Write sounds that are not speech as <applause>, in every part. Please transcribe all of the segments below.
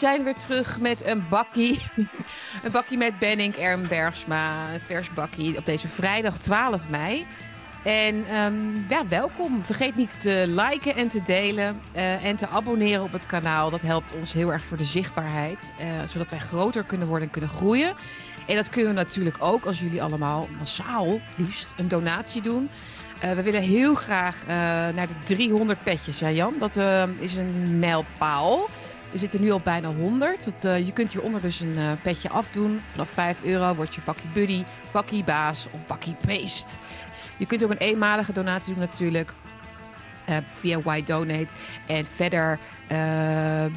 zijn weer terug met een bakkie. <laughs> een bakkie met Benning Ermbergsma, Een vers bakkie op deze vrijdag 12 mei. En ehm, ja, welkom. Vergeet niet te liken en te delen. Eh, en te abonneren op het kanaal. Dat helpt ons heel erg voor de zichtbaarheid. Eh, zodat wij groter kunnen worden en kunnen groeien. En dat kunnen we natuurlijk ook als jullie allemaal massaal liefst een donatie doen. Eh, we willen heel graag naar de 300 petjes, Ja, Jan? Dat ehm, is een mijlpaal. We zitten nu al bijna 100. Dat, eh, je kunt hieronder dus een eh, petje afdoen. Vanaf 5 euro wordt je bakkie buddy, bakkie baas of bakkie beest. Je kunt ook een eenmalige donatie doen natuurlijk. Eh, via Why En verder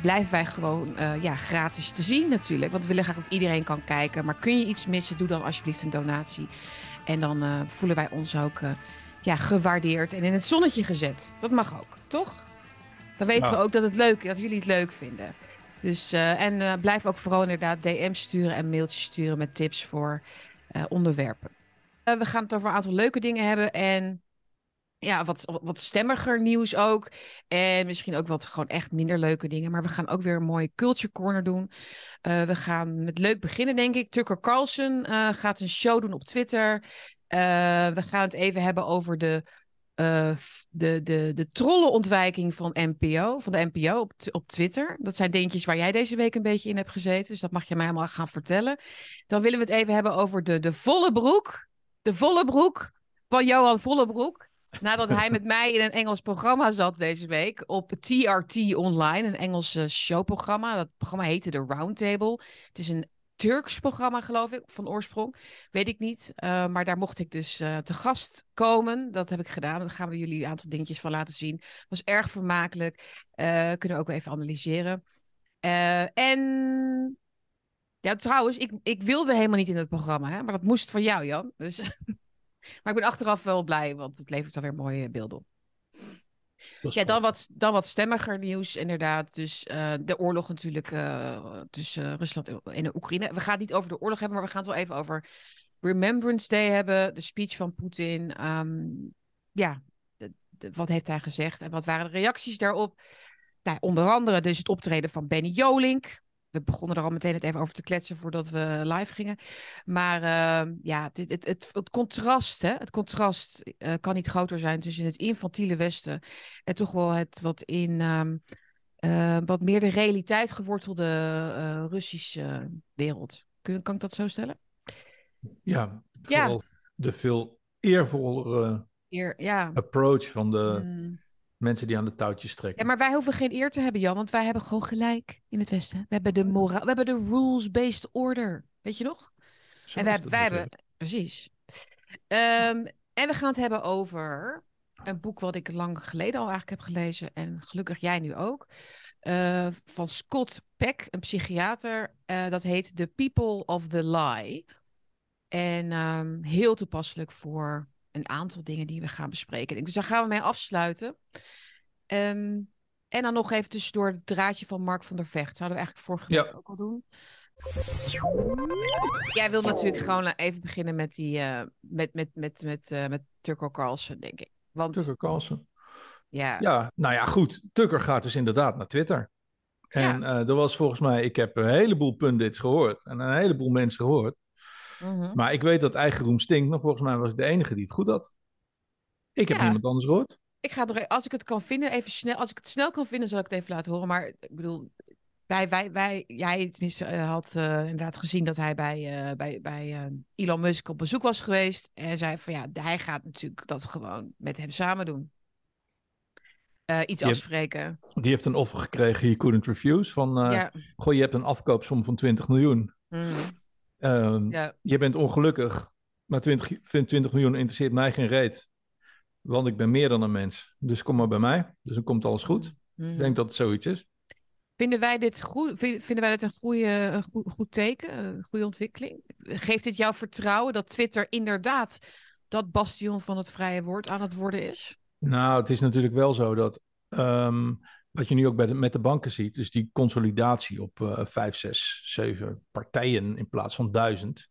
blijven wij gewoon ja, gratis te zien natuurlijk. Want we willen graag dat iedereen kan kijken. Maar kun je iets missen, doe dan alsjeblieft een donatie. En dan voelen wij ons ook ja, gewaardeerd en in het zonnetje gezet. Dat mag ook, toch? Dan weten we ah. ook dat, het leuk, dat jullie het leuk vinden. Dus, eh, en eh, blijf ook vooral inderdaad DM's sturen en mailtjes sturen met tips voor eh, onderwerpen. we gaan het over een aantal leuke dingen hebben en ja, wat, wat stemmiger nieuws ook. En misschien ook wat gewoon echt minder leuke dingen. Maar we gaan ook weer een mooie culture corner doen. we gaan met leuk beginnen, denk ik. Tucker Carlson gaat een show doen op Twitter. we gaan het even hebben over de eh, de, de, de trollenontwijking van, NPO, van de NPO op, op Twitter. Dat zijn dingetjes waar jij deze week een beetje in hebt gezeten. Dus dat mag je mij helemaal gaan vertellen. Dan willen we het even hebben over de, de volle broek. De volle broek van Johan Vollebroek. Nadat hij <laughs> met mij in een Engels programma zat deze week op TRT Online, een Engels showprogramma. Dat programma heette The Roundtable. Het is een Turks programma, geloof ik, van oorsprong. Weet ik niet. Eh, maar daar mocht ik dus eh, te gast komen. Dat heb ik gedaan. Daar gaan we jullie een aantal dingetjes van laten zien. Was erg vermakelijk. Eh, kunnen we ook even analyseren. en ja, trouwens, ik, ik wilde helemaal niet in het programma, hè? maar dat moest van jou, Jan. Dus... <laughs> maar ik ben achteraf wel blij, want het levert alweer mooie beelden op. Ja, dan wat, dan wat stemmiger nieuws, inderdaad. Dus eh, de oorlog natuurlijk eh, tussen eh, Rusland en Oekraïne. We gaan het niet over de oorlog hebben, maar we gaan het wel even over Remembrance Day hebben. De speech van Poetin. Ehm, ja, wat heeft hij gezegd en wat waren de reacties daarop? Nou, onder andere dus het optreden van Benny Jolink we begonnen er al meteen het even over te kletsen voordat we live gingen. Maar ehm, ja, het, het, het, contrast, hè, het contrast eh, kan niet groter zijn tussen het infantiele Westen en toch wel het wat in ehm, eh, wat meer de realiteit gewortelde eh, Russische wereld. Kun, kan ik dat zo stellen? Ja, ja. de veel eervollere ja. approach van de. Mm. Mensen die aan de touwtjes trekken. Ja, maar wij hoeven geen eer te hebben, Jan, want wij hebben gewoon gelijk in het Westen. We hebben de, moraal, we hebben de rules-based order. Weet je nog? en wij, hebben. Precies. Ehm, en we gaan het hebben over een boek wat ik lang geleden al eigenlijk heb gelezen. En gelukkig jij nu ook. Eh, van Scott Peck, een psychiater. Eh, dat heet The People of the Lie. En ehm, heel toepasselijk voor een aantal dingen die we gaan bespreken. Dus daar gaan we mee afsluiten. Ehm, en dan nog even tussendoor het draadje van Mark van der Vecht. Zouden we eigenlijk vorige week ook al doen. Jij wil natuurlijk gewoon even beginnen met, die, eh, met, met, met, met, eh, met Tucker Carlsen, denk ik. Want... Tucker Carlsen. Ja. ja, nou ja, goed. Tucker gaat dus inderdaad naar Twitter. En ja. uh, eh, er was volgens mij, ik heb een heleboel pundits gehoord en een heleboel mensen gehoord Mhm. Maar ik weet dat eigen roem stinkt. Maar volgens mij was ik de enige die het goed had. Ik heb niemand anders gehoord. Ik ga door. als ik het kan vinden, even snel. Als ik het snel kan vinden, zal ik het even laten horen. Maar ik bedoel, wij, wij, wij, jij tenminste eh, had eh, inderdaad gezien dat hij bij, uh, bij, bij Elon Musk op bezoek was geweest. En zei van ja, hij gaat natuurlijk dat gewoon met hem samen doen. iets afspreken. die heeft een offer gekregen, he couldn't refuse. Van goh, je hebt een afkoopsom van 20 miljoen. Mm. Ehm, je bent ongelukkig, maar 20, 20 miljoen interesseert mij geen reet. Want ik ben meer dan een mens. Dus kom maar bij mij. Dus dan komt alles goed. Mm-hmm. Ik denk dat het zoiets is. Vinden wij dit, goed, vinden wij dit een, goede, een goed, teken, een goede ontwikkeling? Geeft dit jouw vertrouwen dat Twitter inderdaad dat bastion van het vrije woord aan het worden is? Nou, het is natuurlijk wel zo dat ehm, wat je nu ook bij met de banken ziet, dus die consolidatie op eh, vijf, zes, zeven partijen in plaats van duizend.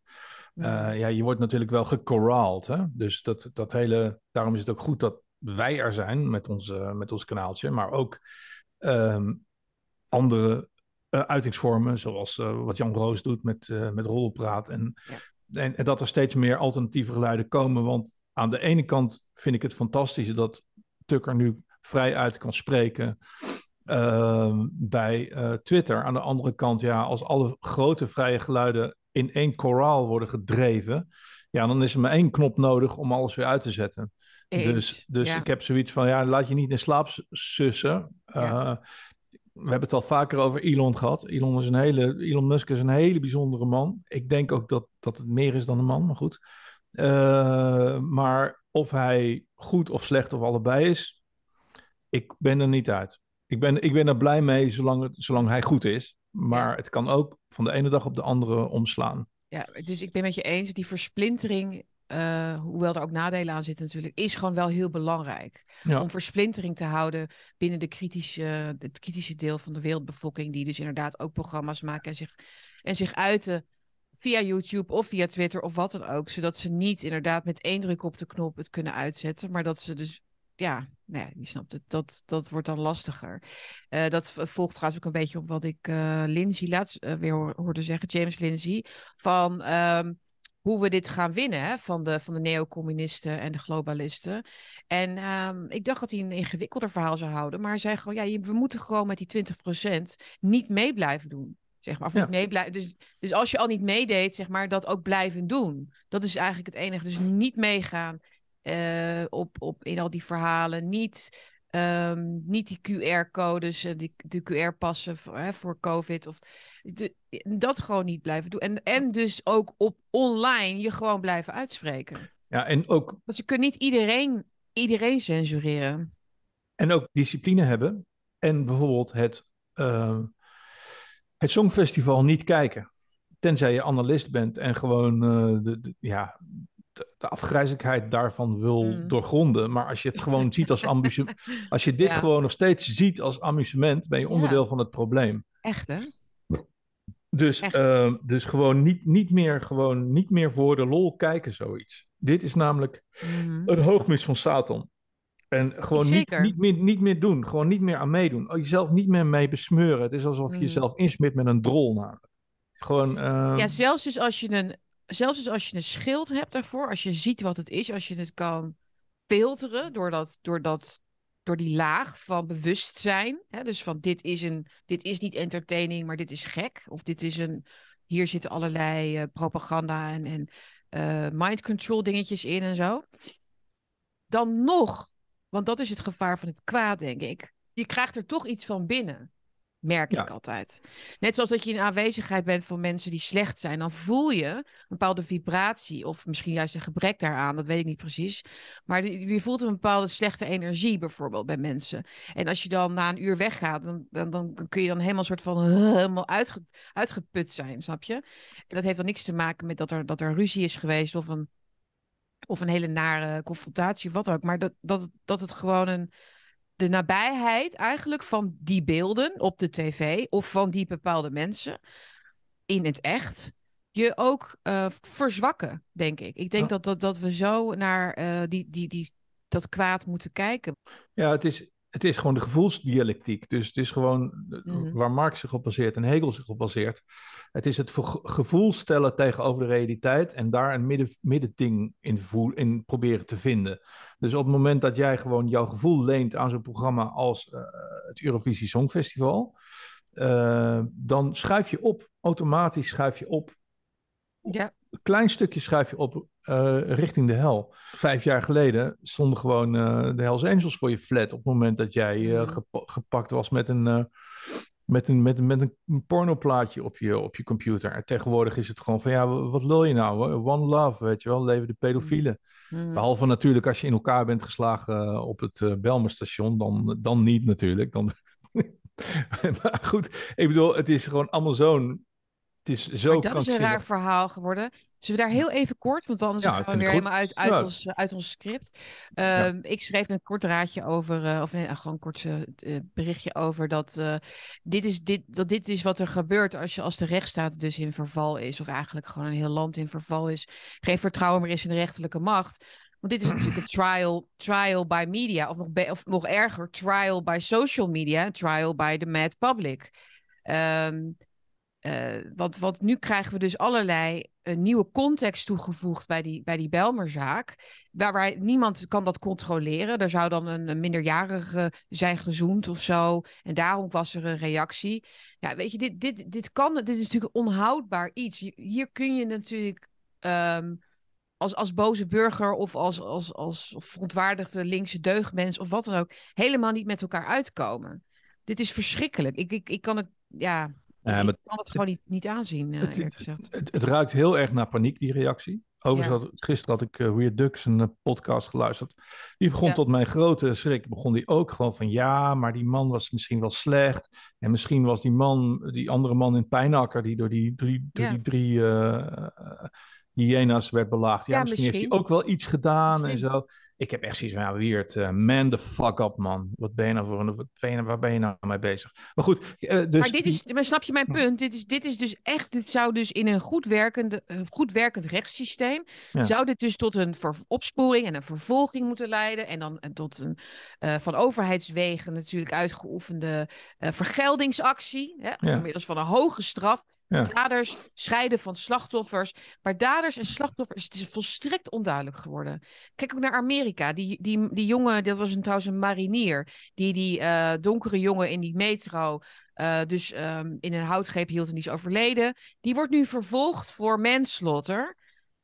Ja. Eh, ja, je wordt natuurlijk wel gecorrald. Hè? Dus dat, dat hele, daarom is het ook goed dat wij er zijn met, onze, met ons kanaaltje, maar ook ehm, andere eh, uitingsvormen, zoals wat Jan Roos doet met, uh, met rolpraat. En, en, en, dat er steeds meer alternatieve geluiden komen. Want aan de ene kant vind ik het fantastisch dat Tucker nu vrij uit kan spreken. Ehm, bij eh, Twitter. Aan de andere kant, ja, als alle grote vrije geluiden in één koraal worden gedreven, ja, dan is er maar één knop nodig om alles weer uit te zetten. dus dus ik heb zoiets van, ja, laat je niet in slaap sussen. Eh, we hebben het al vaker over Elon gehad. Elon, is een hele, Elon Musk is een hele bijzondere man. Ik denk ook dat, dat het meer is dan een man, maar goed. Eh, maar of hij goed of slecht of allebei is, ik ben er niet uit. Ik ben, ik ben er blij mee zolang, het, zolang hij goed is. Maar het kan ook van de ene dag op de andere omslaan. Ja, dus ik ben met je eens. Die versplintering, eh, hoewel er ook nadelen aan zitten natuurlijk, is gewoon wel heel belangrijk. Om versplintering te houden binnen de kritische, het kritische deel van de wereldbevolking. Die dus inderdaad ook programma's maken en zich, en zich uiten via YouTube of via Twitter of wat dan ook. Zodat ze niet inderdaad met één druk op de knop het kunnen uitzetten. Maar dat ze dus ja, nou ja, je snapt het, dat, dat wordt dan lastiger. Eh, dat volgt trouwens ook een beetje op wat ik uh, Lindsay laatst eh, weer hoorde zeggen, James Lindsay, van ehm, hoe we dit gaan winnen hè, van de, van de neocommunisten en de globalisten. En ehm, ik dacht dat hij een ingewikkelder verhaal zou houden, maar hij zei gewoon, ja, we moeten gewoon met die 20% niet mee blijven doen. Zeg maar, of niet mee blijven. Dus, dus als je al niet meedeed, zeg maar, dat ook blijven doen. Dat is eigenlijk het enige. Dus niet meegaan eh, op, op, in al die verhalen. Niet, ehm, niet die QR-codes en eh, die, de QR-passen voor, hè, voor COVID. Of dat gewoon niet blijven doen. En, en dus ook op online je gewoon blijven uitspreken. Ja, en ook. Want ze kunnen niet iedereen, iedereen censureren. En ook discipline hebben. En bijvoorbeeld het, ehm, het Songfestival niet kijken. Tenzij je analist bent en gewoon eh, de, ja, de, afgrijzelijkheid daarvan wil hmm. doorgronden. Maar als je het gewoon ziet als amusement. <laughs> Als je dit gewoon nog steeds ziet als amusement, ben je onderdeel van het probleem. Echt hè? Dus, ehm, dus gewoon, niet, niet meer, gewoon niet meer voor de lol kijken, zoiets. Dit is namelijk mhm. een hoogmis van Satan. En gewoon niet, niet, meer, niet meer doen. Gewoon niet meer aan meedoen. Oh, jezelf niet meer mee besmeuren. Het is alsof je mhm. jezelf insmit met een drol Gewoon, ehm, Ja, zelfs dus als je een zelfs dus als je een schild hebt daarvoor, als je ziet wat het is, als je het kan filteren door, dat, door, dat, door die laag van bewustzijn. Hè, dus van dit is, een, dit is niet entertaining, maar dit is gek. Of dit is een, hier zitten allerlei eh, propaganda en, en eh, mind control dingetjes in en zo. Dan nog, want dat is het gevaar van het kwaad, denk ik. Je krijgt er toch iets van binnen merk ik altijd. Net zoals dat je in aanwezigheid bent van mensen die slecht zijn, dan voel je een bepaalde vibratie of misschien juist een gebrek daaraan, dat weet ik niet precies. Maar je voelt een bepaalde slechte energie bijvoorbeeld bij mensen. En als je dan na een uur weggaat, dan, dan, dan kun je dan helemaal soort van <laughs> helemaal uitgeput zijn, snap je? En dat heeft dan niks te maken met dat er, dat er ruzie is geweest of een, of een hele nare confrontatie of wat ook. Maar dat, dat, dat het gewoon een de nabijheid eigenlijk van die beelden op de tv of van die bepaalde mensen in het echt je ook eh, verzwakken, denk ik. Ik denk dat, dat, dat we zo naar eh, die, die, die, dat kwaad moeten kijken. Ja, het is, het is gewoon de gevoelsdialectiek. Dus het is gewoon eh, mhm. waar Marx zich op baseert en Hegel zich op baseert. Het is het gevoel stellen tegenover de realiteit en daar een midden, middending in, in proberen te vinden. Dus op het moment dat jij gewoon jouw gevoel leent aan zo'n programma als eh, het Eurovisie Songfestival, eh, dan schuif je op, automatisch schuif je op. Ja. Een klein stukje schuif je op eh, richting de hel. Vijf jaar geleden stonden gewoon eh, de Hells Angels voor je flat op het moment dat jij eh, mhm. gepakt was met een, met een, met, met een pornoplaatje op je, op je computer. En tegenwoordig is het gewoon van ja, wat wil je nou? One love, weet je wel, leven de pedofielen. Mhm. Mhm. Behalve natuurlijk als je in elkaar bent geslagen op het uh, Belmerstation, dan, dan niet natuurlijk. Dan... <laughs> maar goed, ik bedoel, het is gewoon allemaal zo'n is zo maar dat is een raar verhaal geworden. Zullen we daar heel even kort, want anders ja, gaan we weer helemaal uit, uit, ons, uit ons script. Ehm, ik schreef een kort raadje over, eh, of nee, nou, gewoon een kort eh, eh, berichtje over dat, dit is dit, dat dit is wat er gebeurt als je als de rechtsstaat dus in verval is, of eigenlijk gewoon een heel land in verval is, geen vertrouwen meer is in de rechterlijke macht. Want dit is natuurlijk een trial, trial by media, of nog, of nog erger, trial by social media, trial by the mad public. Um, uh, want, nu krijgen we dus allerlei eh, nieuwe context toegevoegd bij die, bij die Belmerzaak. Waar, waar niemand kan dat controleren. Er zou dan een, minderjarige zijn gezoend of zo. En daarom was er een reactie. Ja, weet je, dit, dit, dit kan. Dit is natuurlijk onhoudbaar iets. Hier kun je natuurlijk. Ehm, als, als boze burger of als, als, als verontwaardigde linkse deugdmens of wat dan ook, helemaal niet met elkaar uitkomen. Dit is verschrikkelijk. Ik, ik, ik kan het, ja, eh, ik kan het gewoon niet, niet aanzien, eh, het, eerlijk gezegd. Het, het, ruikt heel erg naar paniek, die reactie. Overigens, had, gisteren had ik uh, Weird Ducks een podcast geluisterd. Die begon tot mijn grote schrik, begon die ook gewoon van... ja, maar die man was misschien wel slecht. En misschien was die man, die andere man in Pijnakker... die door die, die, die drie uh, hyena's werd belaagd. Ja, misschien, heeft hij ook wel iets gedaan en zo ik heb echt zoiets van, ja, eh, man the fuck up, man. Wat ben je nou voor een, wat ben je, nou- waar ben je nou mee bezig? Maar goed, eh, dus... Maar, dit is, maar snap je mijn punt? Dit is, dit is dus echt, dit zou dus in een goed, werkende, eh, goed werkend rechtssysteem, zou dit dus tot een opsporing en een vervolging moeten leiden en dan tot een van overheidswegen natuurlijk uitgeoefende vergeldingsactie, hè, van een hoge straf. Daders scheiden van slachtoffers. Maar daders en slachtoffers, het is volstrekt onduidelijk geworden. Kijk ook naar Amerika. Die, die, die jongen, dat was een, trouwens een marinier. Die die eh, donkere jongen in die metro eh, dus ehm, in een houtgreep hield en die is overleden. Die wordt nu vervolgd voor manslaughter.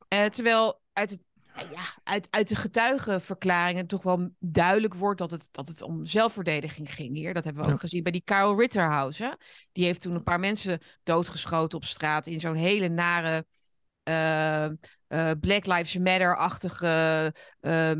Eh, terwijl uit het ja, uit, de getuigenverklaringen toch wel duidelijk wordt dat het, dat het om zelfverdediging ging hier. Dat hebben we ook gezien bij die Kyle Ritterhouse. Die heeft toen een paar mensen doodgeschoten op straat in zo'n hele nare eh, eh, Black Lives Matter-achtige. Uh,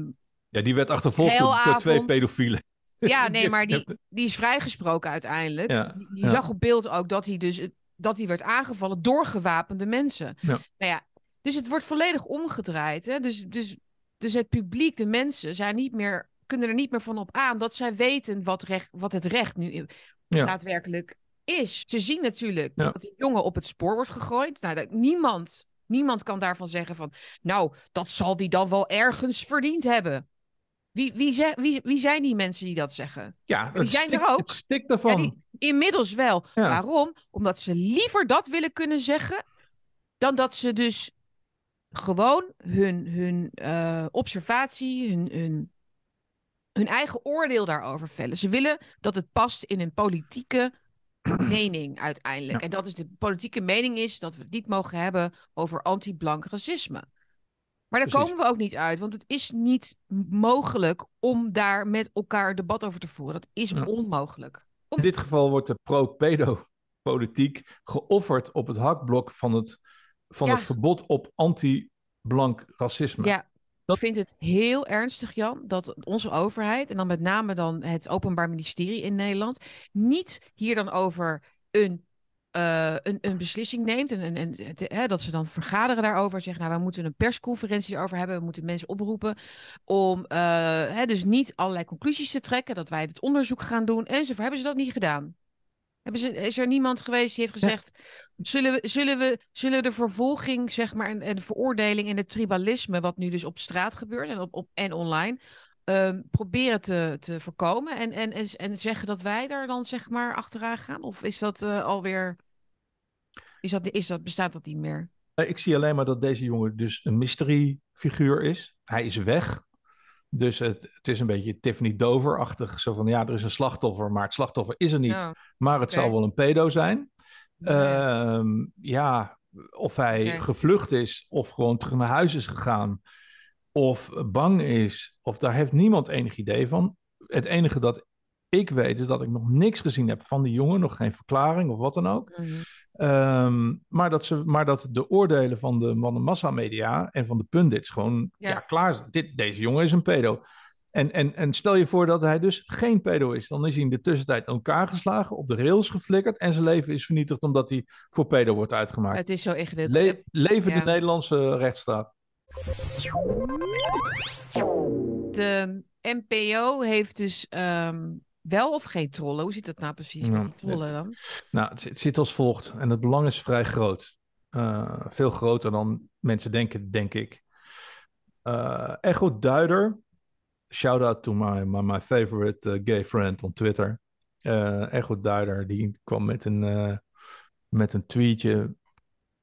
ja, die werd achtervolgd door, twee pedofielen. Ja, <laughs> nee, maar die, die is vrijgesproken uiteindelijk. je zag op beeld ook dat hij dus dat hij werd aangevallen door gewapende mensen. Nou ja, dus het wordt volledig omgedraaid. Hè? Dus, dus, dus het publiek, de mensen, zijn niet meer, kunnen er niet meer van op aan dat zij weten wat, recht, wat het recht nu daadwerkelijk is. Ze zien natuurlijk dat die jongen op het spoor wordt gegooid. Nou, niemand, niemand kan daarvan zeggen van, nou, dat zal die dan wel ergens verdiend hebben. Wie, wie, wie, wie zijn die mensen die dat zeggen? Ja, die zijn er ook. ervan. inmiddels wel. Waarom? Omdat ze liever dat willen kunnen zeggen dan dat ze dus gewoon hun, hun eh, observatie, hun, hun, hun eigen oordeel daarover vellen. Ze willen dat het past in hun politieke <clears throat> mening uiteindelijk. En dat is de politieke mening is dat we het niet mogen hebben over anti-blank racisme. Maar daar komen we ook niet uit, want het is niet mogelijk om daar met elkaar debat over te voeren. Dat is onmogelijk. In dit geval wordt de pro-pedo-politiek geofferd op het hakblok van het van het verbod op anti-blank racisme. Ja. Dat... Ik vind het heel ernstig, Jan, dat onze overheid, en dan met name dan het Openbaar Ministerie in Nederland, niet hier dan over een eh, een, een, beslissing neemt. En, en, en hè, dat ze dan vergaderen daarover. Zeggen, nou, we moeten een persconferentie erover hebben. We moeten mensen oproepen om eh, hè, dus niet allerlei conclusies te trekken. Dat wij het onderzoek gaan doen enzovoort. Hebben ze dat niet gedaan? Hebben ze, is er niemand geweest die heeft gezegd... Zullen we, zullen we zullen de vervolging, zeg maar, en, en, de veroordeling en het tribalisme, wat nu dus op straat gebeurt en, op, op, en online, ehm, proberen te, te voorkomen en, en, en, zeggen dat wij daar dan, zeg maar, achteraan gaan? Of is dat uh, alweer. Is dat, is dat, bestaat dat niet meer? Ik zie alleen maar dat deze jongen dus een mysteriefiguur is. Hij is weg. Dus het, het is een beetje Tiffany Dover-achtig. Zo van ja, er is een slachtoffer, maar het slachtoffer is er niet. Oh, maar het zal wel een pedo zijn. Ehm, ja, of hij gevlucht is, of gewoon terug naar huis is gegaan, of bang is, of daar heeft niemand enig idee van. Het enige dat ik weet is dat ik nog niks gezien heb van die jongen, nog geen verklaring of wat dan ook. Mhm. Ehm, maar, dat ze, maar dat de oordelen van de mannen massamedia en van de pundits gewoon ja. klaar zijn. Dit, deze jongen is een pedo. En, en, en stel je voor dat hij dus geen pedo is. Dan is hij in de tussentijd aan elkaar geslagen, op de rails geflikkerd en zijn leven is vernietigd omdat hij voor pedo wordt uitgemaakt. Het is zo ingewikkeld. leven de Nederlandse rechtsstaat. De NPO heeft dus ehm, wel of geen trollen. Hoe zit dat nou precies met nou, die trollen dan? Nou, het, zit als volgt. En het belang is vrij groot. Eh, veel groter dan mensen denken, denk ik. Uh, eh, Echo Duider shout out to my, my, my favorite uh, gay friend on Twitter. Uh, Echo Duider, die kwam met een, uh, met een tweetje.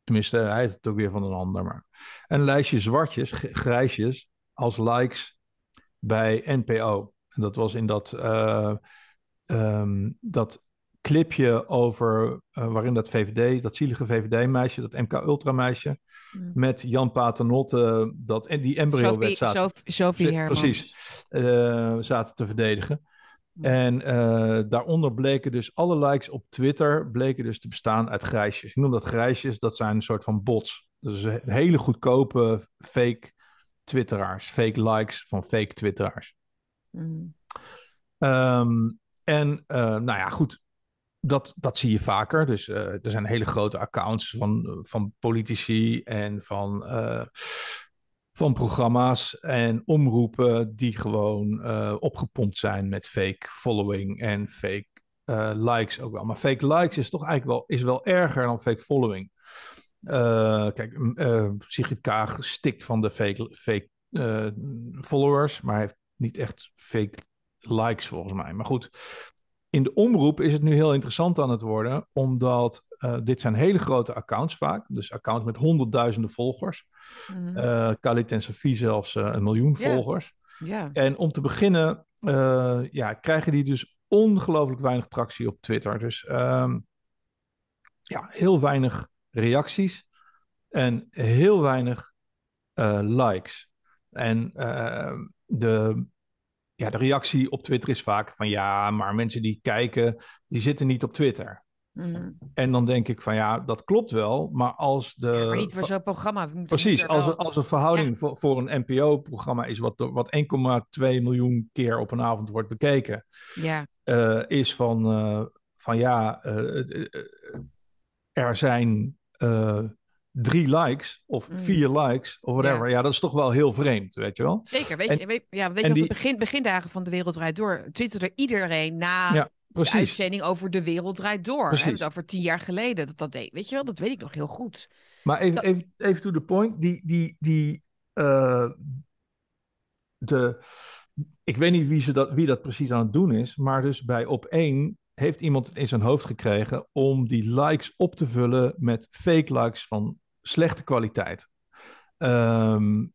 Tenminste, hij heeft het ook weer van een ander. Maar. Een lijstje zwartjes, grijsjes, als likes bij NPO. En dat was in dat, um, dat clipje over eh, waarin dat VVD, dat zielige VVD-meisje, dat MK Ultra-meisje, mm. met Jan Paternotte, dat, en die embryo-wet zaten, Sophie, Sophie precies, eh, zaten te verdedigen. Mm. En eh, daaronder bleken dus alle likes op Twitter bleken dus te bestaan uit grijsjes. Ik noem dat grijsjes, dat zijn een soort van bots. Dus hele goedkope fake twitteraars, fake likes van fake twitteraars. Mm. Ehm, en nou ja, goed dat, dat zie je vaker. Dus eh, er zijn hele grote accounts van, van politici en van, eh, van programma's en omroepen die gewoon eh, opgepompt zijn met fake following en fake likes ook wel. Maar fake likes is toch eigenlijk wel, is wel erger dan fake following. kijk, Sigrid Kaag stikt van de fake, fake followers, maar heeft niet echt fake likes volgens mij. Maar goed, in de omroep is het nu heel interessant aan het worden, omdat eh, dit zijn hele grote accounts vaak. Dus accounts met honderdduizenden volgers. Mm. en Sophie zelfs eh, een miljoen volgers. En om te beginnen ja, krijgen die dus ongelooflijk weinig tractie op Twitter. Dus ehm, ja, heel weinig reacties en heel weinig likes. En de ja, de reactie op Twitter is vaak van ja, maar mensen die kijken, die zitten niet op Twitter. Mm. En dan denk ik van ja, dat klopt wel, maar als de. Ja, maar niet voor zo'n programma. Precies, als, als een verhouding voor, voor een NPO-programma is, wat, wat 1,2 miljoen keer op een avond wordt bekeken, ja. Eh, is van, eh, van ja, eh, er zijn drie likes of mm. vier likes of whatever. Ja. dat is toch wel heel vreemd, weet je wel? Zeker. Weet je, ja, weet je die... de begin, begindagen van De Wereld Draait Door twitterde iedereen na de uitzending over De Wereld Draait Door. dat Hè, over tien jaar geleden dat dat deed. Weet je wel, dat weet ik nog heel goed. Maar even, even, even to the point. Die, die, die, eh, de, ik weet niet wie, ze dat, wie dat precies aan het doen is, maar dus bij op één heeft iemand het in zijn hoofd gekregen om die likes op te vullen met fake likes van slechte kwaliteit. Ehm,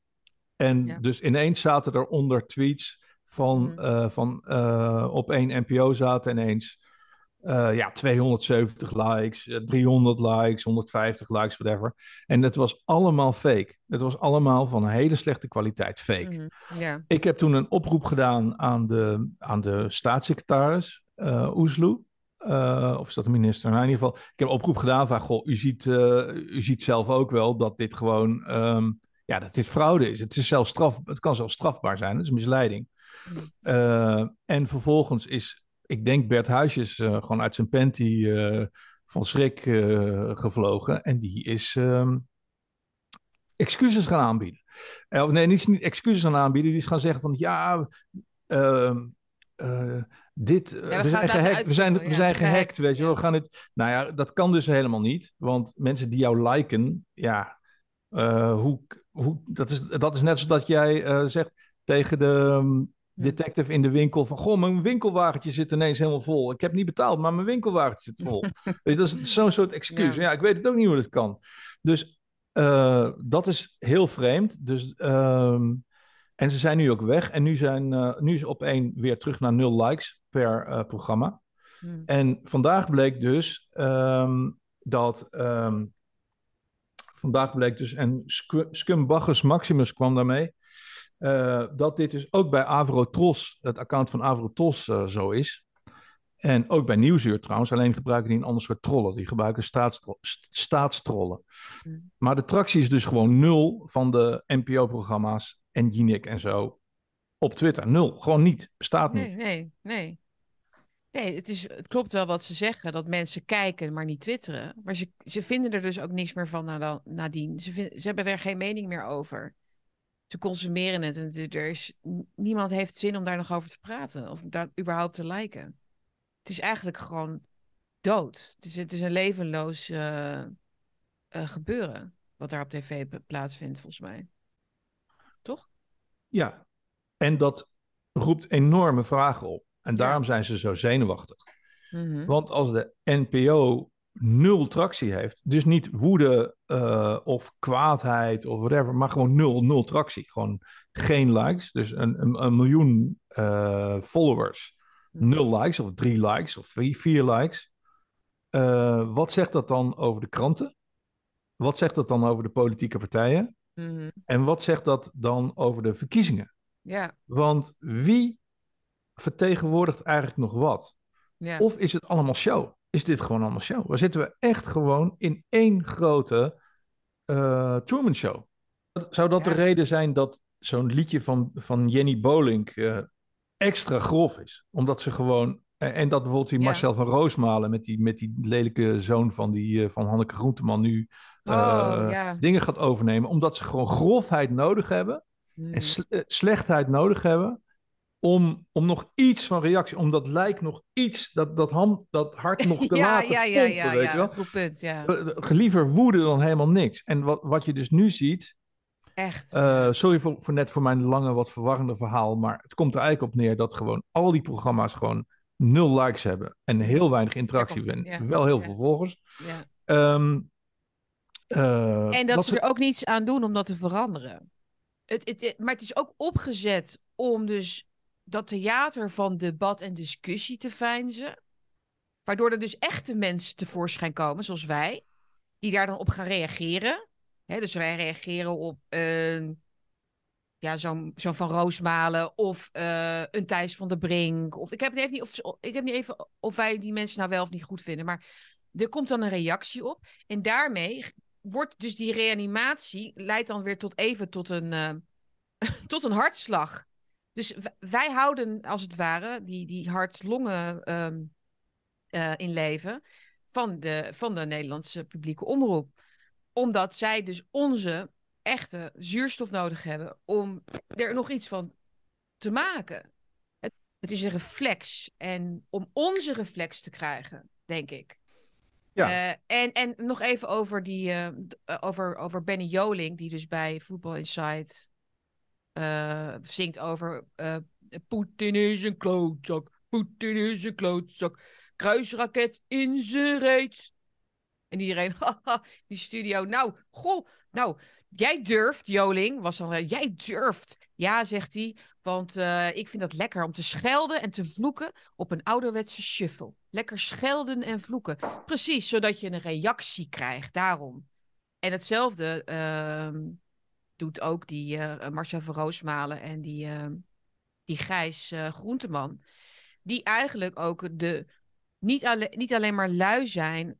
en dus ineens zaten er onder tweets van, mm-hmm. eh, van eh, op één NPO zaten ineens eh, ja, 270 likes, 300 likes, 150 likes, whatever. En het was allemaal fake. Het was allemaal van een hele slechte kwaliteit fake. Mm-hmm. Ik heb toen een oproep gedaan aan de, aan de staatssecretaris uh, Oesloe. Eh, of is dat de minister? Nou, in ieder geval, ik heb een oproep gedaan van, goh, u ziet, eh, u ziet zelf ook wel dat dit gewoon, ehm, ja, dat dit fraude is. Het, is zelfs straf, het kan zelfs strafbaar zijn, het is misleiding. Mm. Eh, en vervolgens is, ik denk, Bert Huisjes gewoon uit zijn panty van schrik gevlogen. En die is ehm, excuses gaan aanbieden. nee, niet, excuses gaan aanbieden, die is gaan zeggen van, ja... Uh, dit, eh, we, zijn gehackt, we, zijn, we zijn gehackt, weet je wel. We gaan het, nou ja, dat kan dus helemaal niet. Want mensen die jou liken, ja, eh, hoe, hoe, dat, is, dat is net zoals dat jij eh, zegt tegen de ehm, hm. detective in de winkel van... Goh, mijn winkelwagentje zit ineens helemaal vol. Ik heb niet betaald, maar mijn winkelwagentje zit vol. <laughs> dat is zo'n soort excuus. Ja. ik weet het ook niet hoe dat kan. Dus dat is heel vreemd. Dus... Ehm, en ze zijn nu ook weg. En nu, zijn, uh, nu is op één weer terug naar nul likes per eh, programma. Hmm. En vandaag bleek dus ehm, dat. Ehm, vandaag bleek dus, en Scumbagges Maximus kwam daarmee. Eh, dat dit dus ook bij Tros het account van Avrotros, uh, eh, zo is. En ook bij Nieuwsuur trouwens, alleen gebruiken die een ander soort trollen. Die gebruiken staatstrollen. Hmm. Maar de tractie is dus gewoon nul van de NPO-programma's en Jinek en zo op Twitter. Nul. Gewoon niet. Bestaat niet. Nee, nee, nee. Nee, het, is, het klopt wel wat ze zeggen, dat mensen kijken, maar niet twitteren. Maar ze, ze vinden er dus ook niks meer van nadien. Ze, vind, ze hebben er geen mening meer over. Ze consumeren het en er is, niemand heeft zin om daar nog over te praten of daar überhaupt te liken. Het is eigenlijk gewoon dood. Het is, het is een levenloos eh, eh, gebeuren wat daar op tv plaatsvindt, volgens mij. Toch? Ja, en dat roept enorme vragen op. En daarom zijn ze zo zenuwachtig. Mhm. Want als de NPO nul tractie heeft, dus niet woede eh, of kwaadheid of whatever, maar gewoon nul, nul tractie. Gewoon geen likes, dus een, een, miljoen eh, followers, mhm. nul likes of drie likes of vier, vier likes. Eh, wat zegt dat dan over de kranten? Wat zegt dat dan over de politieke partijen? Mhm. En wat zegt dat dan over de verkiezingen? Want wie vertegenwoordigt eigenlijk nog wat? Ja. Of is het allemaal show? Is dit gewoon allemaal show? Waar zitten we echt gewoon in één grote uh, Truman Show? Zou dat de reden zijn dat zo'n liedje van, van Jenny Bolink eh, extra grof is? Omdat ze gewoon. Eh, en, dat bijvoorbeeld die Marcel van Roosmalen met die, met die lelijke zoon van, die, van Hanneke Groenteman nu oh, dingen gaat overnemen. Omdat ze gewoon grofheid nodig hebben. En hmm. slechtheid nodig hebben om, om nog iets van reactie, om dat lijk nog iets, dat, dat, ham, dat hart <laughs> nog te laten ja, ja, ja, weet ja, je wel? punt, ja. Liever woede dan helemaal niks. En wat, wat je dus nu ziet... Echt. Eh, sorry voor, voor net voor mijn lange, wat verwarrende verhaal, maar het komt er eigenlijk op neer dat gewoon al die programma's gewoon nul likes hebben en heel weinig interactie hebben, en Wel heel veel volgers. Ehm, eh, en dat ze er ook niets aan doen om dat te veranderen. Het, het, het, maar het is ook opgezet om dus dat theater van debat en discussie te veinzen. Waardoor er dus echte mensen tevoorschijn komen, zoals wij, die daar dan op gaan reageren. dus wij reageren op ehm, ja, zo'n zo Van Roosmalen of eh, een Thijs van der Brink. Of, ik, heb even niet of, ik heb niet even of wij die mensen nou wel of niet goed vinden. Maar er komt dan een reactie op. En daarmee wordt dus die reanimatie, leidt dan weer tot even tot een, eh, <laughs> tot een hartslag. Dus wij houden, als het ware, die, die hart-longen ehm, eh, in leven van de, van de Nederlandse publieke omroep. Omdat zij dus onze echte zuurstof nodig hebben om er nog iets van te maken. Het, is een reflex. En om onze reflex te krijgen, denk ik. Ja. Eh, en, en nog even over, die, eh, over, over Benny Joling, die dus bij Football Insight eh, zingt over uh, Poetin is een klootzak, Poetin is een klootzak, kruisraket in zijn reet. En iedereen, <laughs> haha, die studio, nou, goh, nou, jij durft, Joling, was dan, jij durft. Ja, zegt hij, want eh, ik vind dat lekker om te schelden en te vloeken op een ouderwetse shuffle. Lekker schelden en vloeken. Precies, zodat je een reactie krijgt, daarom. En hetzelfde, ehm, doet ook die uh, eh, Marcia van Roosmalen en die, uh, die Gijs uh, Groenteman. Die eigenlijk ook de, niet, alle, niet alleen maar lui zijn,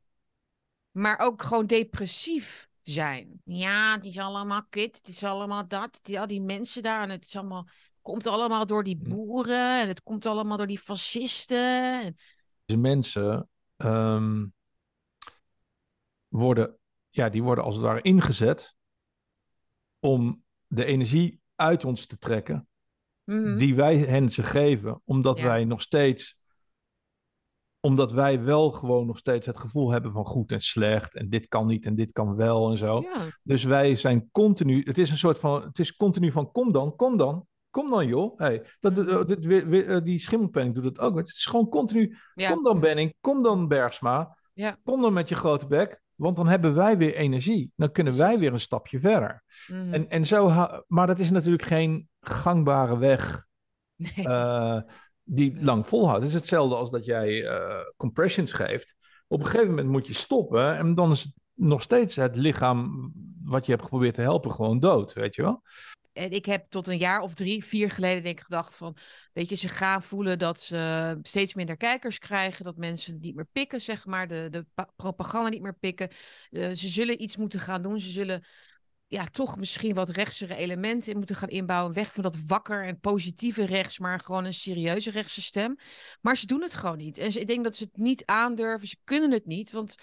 maar ook gewoon depressief zijn. Ja, het is allemaal kut, het is allemaal dat, die, al die mensen daar en het is allemaal, komt allemaal door die hm. boeren en het komt allemaal door die fascisten. Deze mensen ehm, worden, ja, die worden als het ware ingezet om de energie uit ons te trekken mhm. die wij hen ze geven, omdat wij nog steeds omdat wij wel gewoon nog steeds het gevoel hebben van goed en slecht en dit kan niet en dit kan wel en zo. Dus wij zijn continu, het is een soort van, het is continu van kom dan, kom dan, kom dan joh. Hey, dat, mhm. dit, eh, die schimmelpenning doet dat ook. Het is gewoon continu, kom dan Benning, kom dan Bergsma, ja. kom dan met je grote bek, want dan hebben wij weer energie. Dan kunnen wij weer een stapje verder. Mhm. en, en zo maar dat is natuurlijk geen gangbare weg eh, die lang volhoudt. Het is hetzelfde als dat jij uh, compressions geeft. Op een gegeven moment moet je stoppen. En dan is nog steeds het lichaam wat je hebt geprobeerd te helpen gewoon dood. Weet je wel? en ik heb tot een jaar of drie, vier geleden denk ik gedacht van, weet je, ze gaan voelen dat ze steeds minder kijkers krijgen, dat mensen het niet meer pikken, zeg maar, de, de propaganda niet meer pikken. ze zullen iets moeten gaan doen, ze zullen ja, toch misschien wat rechtsere elementen moeten gaan inbouwen, weg van dat wakker en positieve rechts, maar gewoon een serieuze rechtse stem. Maar ze doen het gewoon niet. En ik denk dat ze het niet aandurven, ze kunnen het niet, want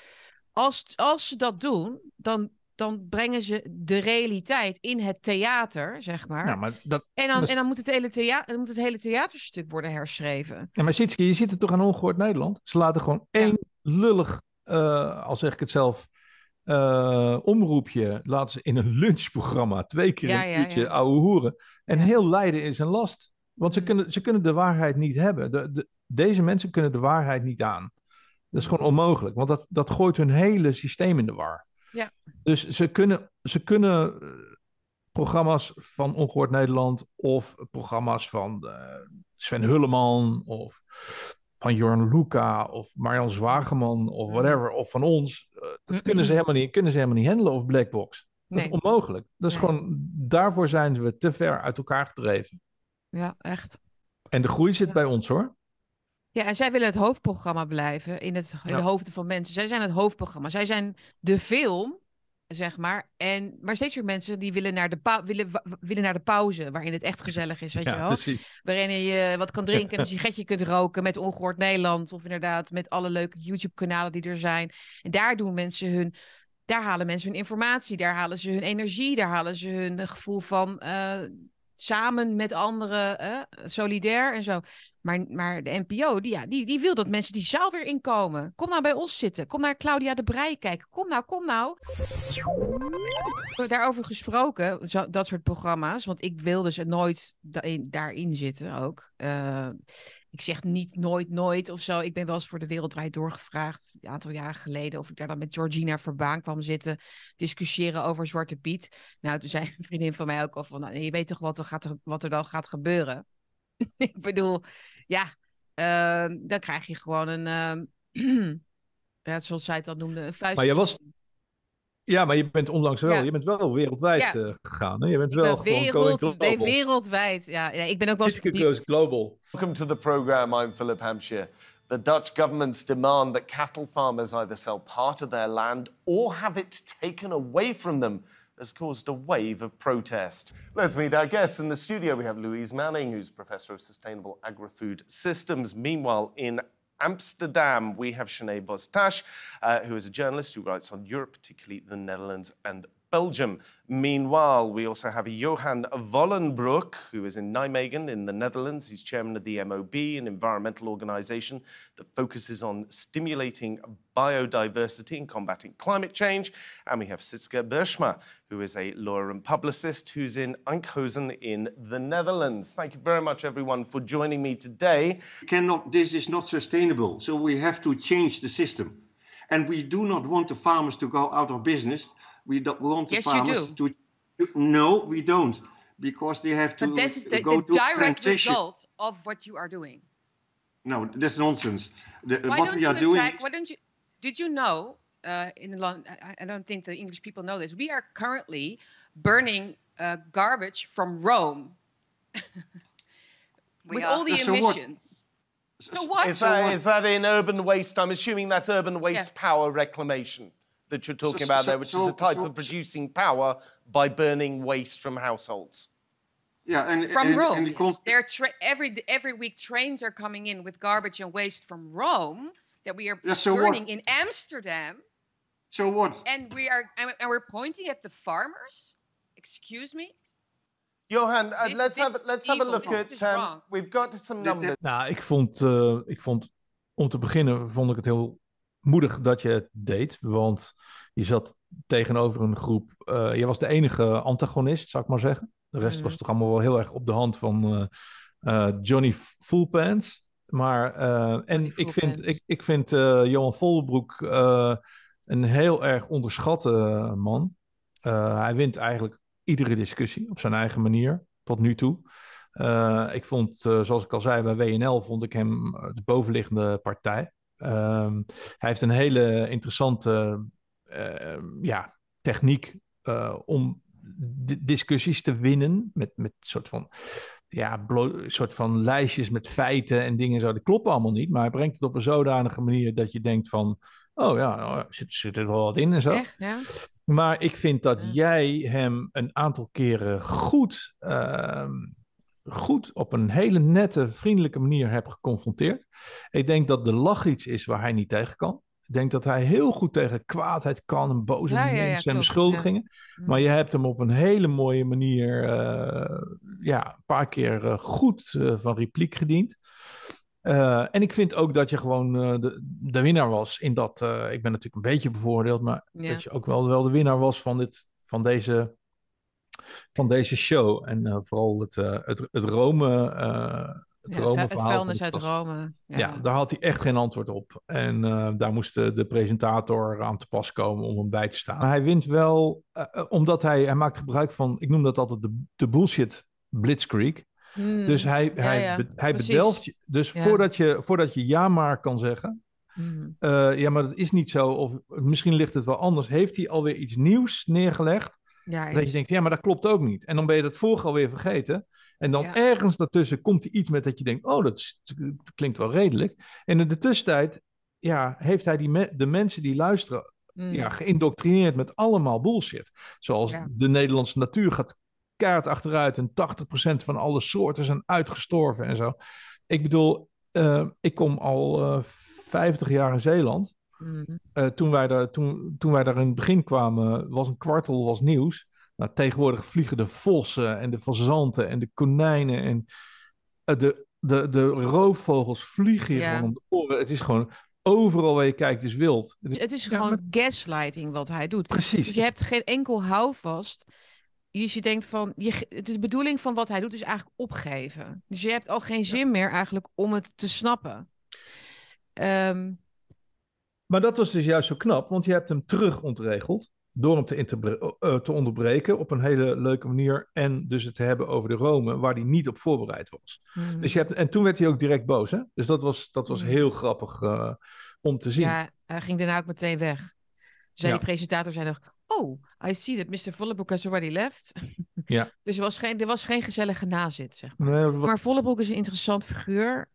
als, als ze dat doen, dan dan brengen ze de realiteit in het theater, zeg maar. maar dat, en, dan, dus- en dan, moet het hele dan moet het hele theaterstuk worden herschreven. Ja, maar je ziet het toch aan ongehoord Nederland? Ze laten gewoon één lullig, uh, al zeg ik het zelf, eh, omroepje... laten ze in een lunchprogramma twee keer een uurtje ouwe hoeren. En heel lijden is een last. Want ze, mm. kunnen, ze kunnen de waarheid niet hebben. De, de, deze mensen kunnen de waarheid niet aan. Dat is gewoon onmogelijk, want dat, dat gooit hun hele systeem in de war. Ja. Dus ze kunnen, ze kunnen eh, programma's van Ongehoord Nederland of programma's van eh, Sven Hulleman of van Jorn Luca of Marjan Zwageman of mm-hmm. whatever, of van ons. Eh, dat kunnen ze, helemaal niet, kunnen ze helemaal niet handelen of Blackbox. Dat is onmogelijk. Dat is gewoon, daarvoor zijn we te ver uit elkaar gedreven. Ja, echt. En de groei zit bij ons hoor. Ja, en zij willen het hoofdprogramma blijven in, het, in de hoofden van mensen. Zij zijn het hoofdprogramma. Zij zijn de film, zeg maar. En, maar steeds meer mensen die willen naar, de willen, willen naar de pauze, waarin het echt gezellig is, weet ja, je wel. Precies. Waarin je wat kan drinken, een sigaretje kunt roken met Ongehoord Nederland. Of inderdaad met alle leuke YouTube-kanalen die er zijn. En daar doen mensen hun... Daar halen mensen hun informatie, daar halen ze hun energie, daar halen ze hun gevoel van... Eh, samen met anderen, eh, solidair en zo. Maar, maar de NPO, die, ja, die, die wil dat mensen die zaal weer inkomen. Kom nou bij ons zitten. Kom naar Claudia de Breij kijken. Kom nou, kom nou. Daarover gesproken, dat soort programma's. Want ik wil dus nooit daarin, daarin zitten ook. Eh, ik zeg niet nooit, nooit of zo. Ik ben wel eens voor de Wereldwijd doorgevraagd, een aantal jaren geleden, of ik daar dan met Georgina Verbaan kwam zitten, discussiëren over Zwarte Piet. Nou, toen zei een vriendin van mij ook al van, nou, je weet toch wat er, gaat, wat er dan gaat gebeuren? <laughs> ik bedoel, ja, ehm, dan krijg je gewoon een, ehm, <clears throat> zoals zij het dat noemde, een vuist. Maar je was, ja, maar je bent onlangs wel, je bent wel wereldwijd eh, gegaan. Hè? Je bent ik wel wereld, nee, wereldwijd. Ja, ik ben ook wel. Goes global. Welcome to the program. I'm Philip Hampshire. The Dutch government's demand that cattle farmers either sell part of their land or have it taken away from them. has caused a wave of protest. Let's meet our guests. In the studio, we have Louise Manning, who's Professor of Sustainable Agri-Food Systems. Meanwhile, in Amsterdam, we have Sinead Bostash, uh, who is a journalist who writes on Europe, particularly the Netherlands and Belgium. Meanwhile, we also have Johan Vollenbroek, who is in Nijmegen in the Netherlands. He's chairman of the MOB, an environmental organization that focuses on stimulating biodiversity and combating climate change. And we have Sitske Bershma, who is a lawyer and publicist who's in Enkhuizen in the Netherlands. Thank you very much, everyone, for joining me today. Cannot, this is not sustainable, so we have to change the system. And we do not want the farmers to go out of business we don't want yes, the farmers to. No, we don't, because they have to. But that's the, go the direct transition. result of what you are doing. No, that's nonsense. The, Why what don't we are you doing. why don't you? Did you know? Uh, in London, I don't think the English people know this. We are currently burning uh, garbage from Rome. <laughs> With all the so emissions. What? So what? Is that, so what? Is that in urban waste? I'm assuming that's urban waste yeah. power reclamation that you're talking so, about so, there, which so, is a type of producing power by burning waste from households. Yeah, and from and, Rome, and the every every week trains are coming in with garbage and waste from Rome that we are yeah, burning what? in Amsterdam. So what? And we are and we're pointing at the farmers. Excuse me. Johan, uh, this, let's, this have, let's have a look this at. Um, we've got some numbers. Nou, ik vond, uh, ik vond om te beginnen vond ik het heel moedig dat je het deed, want je zat tegenover een groep. Uh, je was de enige antagonist, zou ik maar zeggen. De rest mhm. was toch allemaal wel heel erg op de hand van eh, eh, Johnny Fullpants. Maar en ik vind, ik, ik vind Johan Volbroek een heel erg onderschatte man. hij wint eigenlijk iedere discussie op zijn eigen manier tot nu toe. ik vond, zoals ik al zei, bij WNL vond ik hem de bovenliggende partij. Ehm, hij heeft een hele interessante ehm, ja, techniek eh, om discussies te winnen. Met, met soort van, ja, soort van lijstjes met feiten en dingen zo. Dat kloppen allemaal niet, maar hij brengt het op een zodanige manier dat je denkt van... Oh ja, oh, zit, zit er wel wat in en zo. Echt, ja? Maar ik vind dat jij hem een aantal keren goed ehm, goed op een hele nette, vriendelijke manier heb geconfronteerd. Ik denk dat de lach iets is waar hij niet tegen kan. Ik denk dat hij heel goed tegen kwaadheid kan en boze ja, en beschuldigingen. Mm. Maar je hebt hem op een hele mooie manier eh, ja, een paar keer eh, goed eh, van repliek gediend. en ik vind ook dat je gewoon de, de, winnaar was in dat. ik ben natuurlijk een beetje bevoordeeld, maar dat je ook wel, wel de winnaar was van, dit, van deze van deze show. En eh, vooral het, eh, het, het Rome eh, het, ja, het vuilnis uit Rome. Ja. ja. daar had hij echt geen antwoord op. En daar moest de, presentator aan te pas komen om hem bij te staan. hij wint wel, omdat hij, hij maakt gebruik van, ik noem dat altijd de, de bullshit blitzkrieg. Hmm. Dus hij, hij, hij bedelft je. Dus voordat, je, voordat je ja maar kan zeggen, hmm. ja maar dat is niet zo, of misschien ligt het wel anders, heeft hij alweer iets nieuws neergelegd ja, dat je denkt, ja, maar dat klopt ook niet. En dan ben je dat vorige alweer vergeten. En dan ergens daartussen komt er iets met dat je denkt, oh, dat, klinkt wel redelijk. En in de tussentijd ja, heeft hij die de mensen die luisteren mm. ja, geïndoctrineerd met allemaal bullshit. Zoals de Nederlandse natuur gaat kaart achteruit en 80% van alle soorten zijn uitgestorven en zo. Ik bedoel, eh, ik kom al 50 eh, jaar in Zeeland. Mhm. Eh, toen, wij daar, toen, toen wij daar in het begin kwamen, was een kwartel was nieuws. Nou, tegenwoordig vliegen de vossen en de fazanten en de konijnen en eh, de, de, de roofvogels vliegen hier om de oren. Het is gewoon overal waar je kijkt is wild. Het is, gewoon gaslighting wat hij doet. Precies. Dus je hebt geen enkel houvast. Dus je denkt van, je, het is de bedoeling van wat hij doet is eigenlijk opgeven. Dus je hebt al geen zin meer eigenlijk om het te snappen. Um, maar dat was dus juist zo knap, want je hebt hem terug ontregeld door hem te, eh, eh, te, onderbreken op een hele leuke manier. En dus het te hebben over de Rome, waar hij niet op voorbereid was. Hmm. Dus je hebt, en toen werd hij ook direct boos. Hè? Dus dat was, dat was hmm. heel grappig eh, om te zien. Ja, hij ging daarna ook meteen weg. Zijn ja. die presentator zei nog, oh, I see that Mr. Vollebroek has already left. Ja. <laughs> dus er was, geen, er was geen gezellige nazit, zeg maar. Maar Vollebroek is een interessant figuur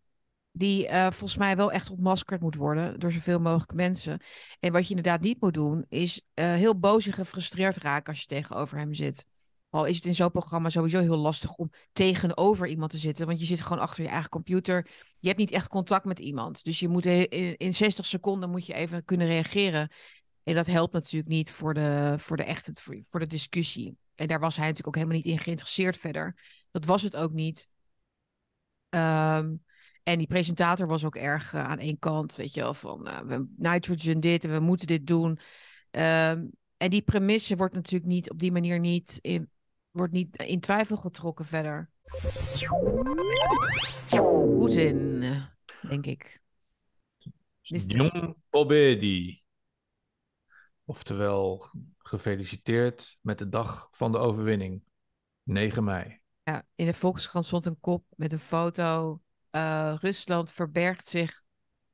die eh, volgens mij wel echt ontmaskerd moet worden door zoveel mogelijk mensen. En wat je inderdaad niet moet doen, is eh, heel boos en gefrustreerd raken als je tegenover hem zit. Al is het in zo'n programma sowieso heel lastig om tegenover iemand te zitten, want je zit gewoon achter je eigen computer. Je hebt niet echt contact met iemand. Dus je moet eh, in, 60 seconden moet je even kunnen reageren. En dat helpt natuurlijk niet voor de, voor de echte voor de discussie. En daar was hij natuurlijk ook helemaal niet in geïnteresseerd verder. Dat was het ook niet. Ehm, en die presentator was ook erg eh, aan één kant, weet je wel, van uh, nitrogen dit en we moeten dit doen. Ehm, en die premisse wordt natuurlijk niet op die manier niet in, wordt niet in twijfel getrokken verder. Poetin, denk ik. Jong Oftewel, gefeliciteerd met de dag van de overwinning. 9 mei. Ja, in de Volkskrant stond een kop met een foto uh, Rusland verbergt zich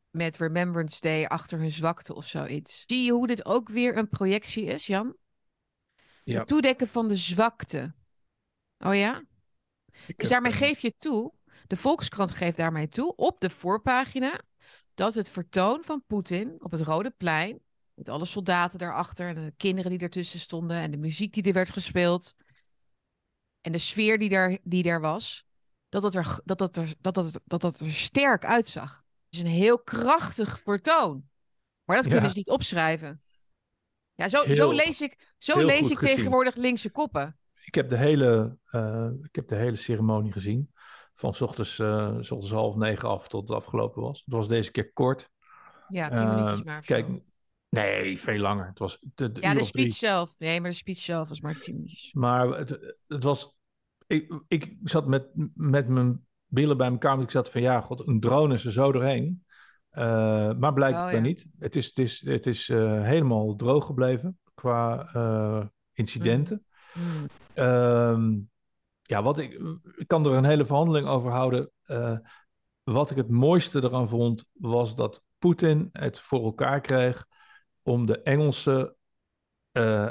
met Remembrance Day achter hun zwakte of zoiets. Zie je hoe dit ook weer een projectie is, Jan? Ja. Het toedekken van de zwakte. Oh ja? dus daarmee eh, geef je toe, de Volkskrant geeft daarmee toe op de voorpagina, dat het vertoon van Poetin op het Rode Plein, met alle soldaten daarachter en de kinderen die ertussen stonden en de muziek die er werd gespeeld en de sfeer die daar die daar was, dat het er, dat dat er, dat dat, dat, dat er sterk uitzag. Het is een heel krachtig vertoon. Maar dat kunnen ze dus niet opschrijven. Ja, zo, zo lees ik, zo lees ik tegenwoordig linkse koppen. Ik heb de hele, eh, ik heb de hele ceremonie gezien. Van s ochtends, eh, s ochtends half negen af tot het afgelopen was. Het was deze keer kort. Ja, tien ehm, minuutjes maar. Kijk, nee, veel langer. Het was de, ja, de speech zelf. Nee, maar de speech zelf was maar tien minuutjes. Maar het, het was ik, ik zat met, met mijn billen bij elkaar, want ik zat van ja, god, een drone is er zo doorheen. Eh, maar blijkbaar oh, niet. Het is, het is, het is eh, helemaal droog gebleven qua eh, incidenten. Mm. Ehm, ja, wat ik, ik kan er een hele verhandeling over houden. wat ik het mooiste eraan vond, was dat Poetin het voor elkaar kreeg om de Engelsen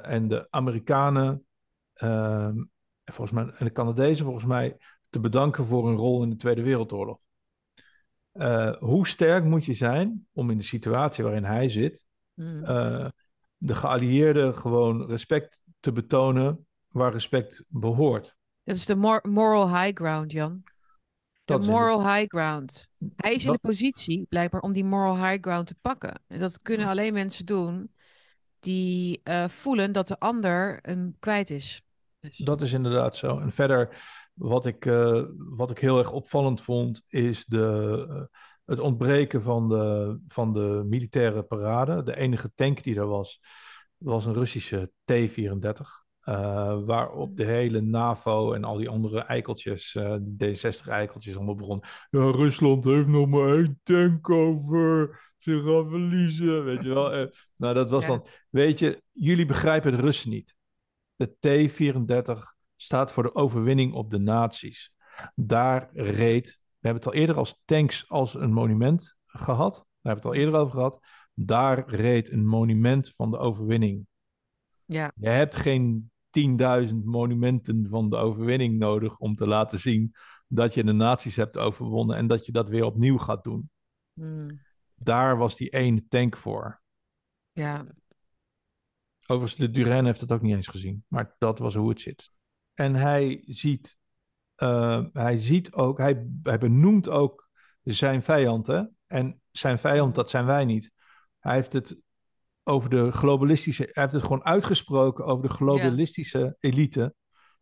en de Amerikanen ehm, volgens mij, en de Canadezen volgens mij te bedanken voor hun rol in de Tweede Wereldoorlog. Eh, hoe sterk moet je zijn om in de situatie waarin hij zit, hmm. eh, de geallieerden gewoon respect te betonen waar respect behoort? Dat is de moral high ground, Jan. de moral high ground. Hij is in de positie, blijkbaar, om die moral high ground te pakken. En dat kunnen alleen mensen doen die eh, voelen dat de ander hem kwijt is. Dat is inderdaad zo. En verder, wat ik, eh, wat ik heel erg opvallend vond, is de, eh, het ontbreken van de, van de militaire parade. De enige tank die er was, was een Russische T-34. Eh, waarop de hele NAVO en al die andere eikeltjes, D60-eikeltjes, allemaal begonnen. Ja, Rusland heeft nog maar één tank over. Ze gaan verliezen, weet je wel. nou, dat was dan... Weet je, jullie begrijpen de Russen niet. De T34 staat voor de overwinning op de nazi's. Daar reed, we hebben het al eerder als tanks als een monument gehad. Daar hebben we het al eerder over gehad. Daar reed een monument van de overwinning. Ja. Je hebt geen 10.000 monumenten van de overwinning nodig om te laten zien dat je de nazi's hebt overwonnen en dat je dat weer opnieuw gaat doen. Hmm. Daar was die één tank voor. Ja. Overigens, de Duran heeft dat ook niet eens gezien. Maar dat was hoe het zit. En hij ziet, eh, hij ziet ook, hij, benoemt ook zijn vijanden. En zijn vijand, dat zijn wij niet. Hij heeft het over de globalistische, hij heeft het gewoon uitgesproken over de globalistische elite.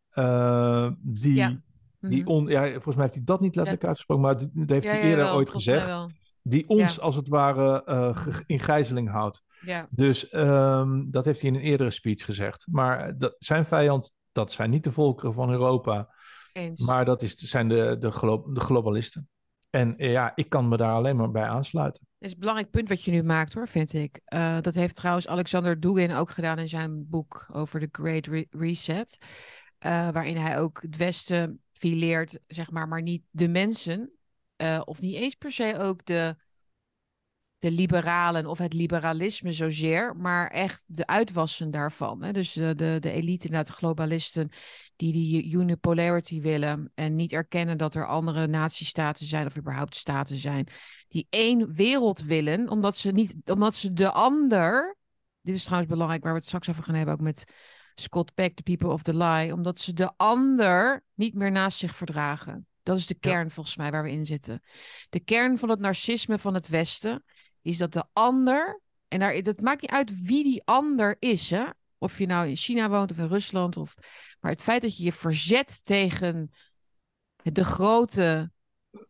Eh, die, ja. die mhm. on, ja, volgens mij heeft hij dat niet letterlijk uitgesproken, maar dat heeft hij eerder ooit gezegd die ons als het ware eh, in gijzeling houdt. Ja. Dus ehm, dat heeft hij in een eerdere speech gezegd. Maar eh, dat, zijn vijand, dat zijn niet de volkeren van Europa. Eens. Maar dat is, zijn de, de, globalisten. En eh, ja, ik kan me daar alleen maar bij aansluiten. Dat is een belangrijk punt wat je nu maakt hoor, vind ik. dat heeft trouwens Alexander Dugin ook gedaan in zijn boek over de Great Reset. waarin hij ook het Westen fileert, zeg maar, maar niet de mensen. Eh, of niet eens per se ook de, de liberalen of het liberalisme zozeer, maar echt de uitwassen daarvan. Hè? Dus de, eh, de, de elite, de globalisten, die die unipolarity willen en niet erkennen dat er andere natiestaten zijn of überhaupt staten zijn, die één wereld willen, omdat ze, niet, omdat ze de ander. Dit is trouwens belangrijk waar we het straks over gaan hebben, ook met Scott Peck, The People of the Lie, omdat ze de ander niet meer naast zich verdragen. Dat is de kern volgens mij waar we in zitten. De kern van het narcisme van het Westen is dat de ander, en daar, dat maakt niet uit wie die ander is, hè? of je nou in China woont of in Rusland, of, maar het feit dat je je verzet tegen de grote,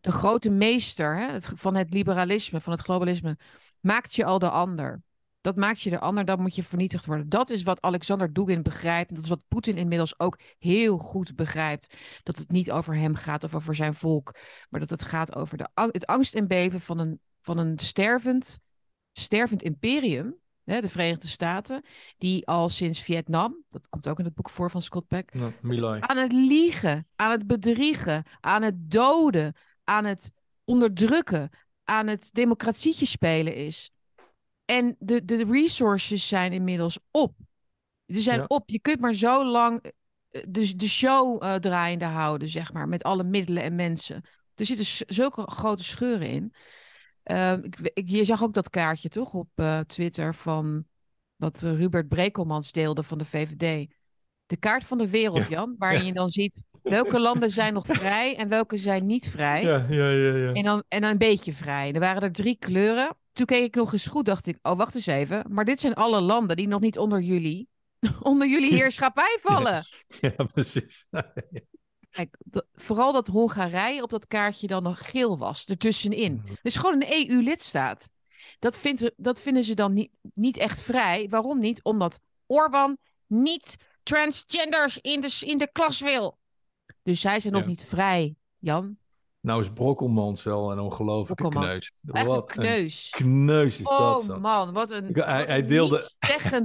de grote meester hè? van het liberalisme, van het globalisme, maakt je al de ander dat maakt je de ander, dan moet je vernietigd worden. Dat is wat Alexander Dugin begrijpt. En dat is wat Poetin inmiddels ook heel goed begrijpt. Dat het niet over hem gaat of over zijn volk, maar dat het gaat over de, het angst en beven van een, van een stervend, stervend imperium de Verenigde Staten, die al sinds Vietnam, dat komt ook in het boek voor van Scott Peck, aan het liegen, aan het bedriegen, aan het doden, aan het onderdrukken, aan het democratietje spelen is. En de, de resources zijn inmiddels op. Ze zijn op. Je kunt maar zo lang eh, de, de show eh, draaiende houden, zeg maar, met alle middelen en mensen. Er zitten zulke grote scheuren in. Ehm, ik, je zag ook dat kaartje, toch, op eh, Twitter van wat Hubert Brekelmans deelde van de VVD. De kaart van de wereld, Jan, waarin je dan ziet welke landen zijn nog <laughs> vrij en welke zijn niet vrij. Ja, ja, ja, ja. En, dan, en dan een beetje vrij. Er waren er drie kleuren toen keek ik nog eens goed, dacht ik, oh wacht eens even. Maar dit zijn alle landen die nog niet onder jullie, <laughs> onder jullie heerschappij vallen. Ja, precies. <laughs> Kijk, vooral dat Hongarije op dat kaartje dan nog geel was, ertussenin. Mhm. Dus gewoon een EU-lidstaat. Dat, vindt, dat vinden ze dan niet, niet echt vrij. Waarom niet? Omdat Orbán niet transgenders in de, in de klas wil. Dus zij zijn nog niet vrij, Jan. Nou is Brokkelmans wel een ongelooflijke kneus. wat een kneus. is oh, dat. Oh man, wat een. Hij, hij deelde.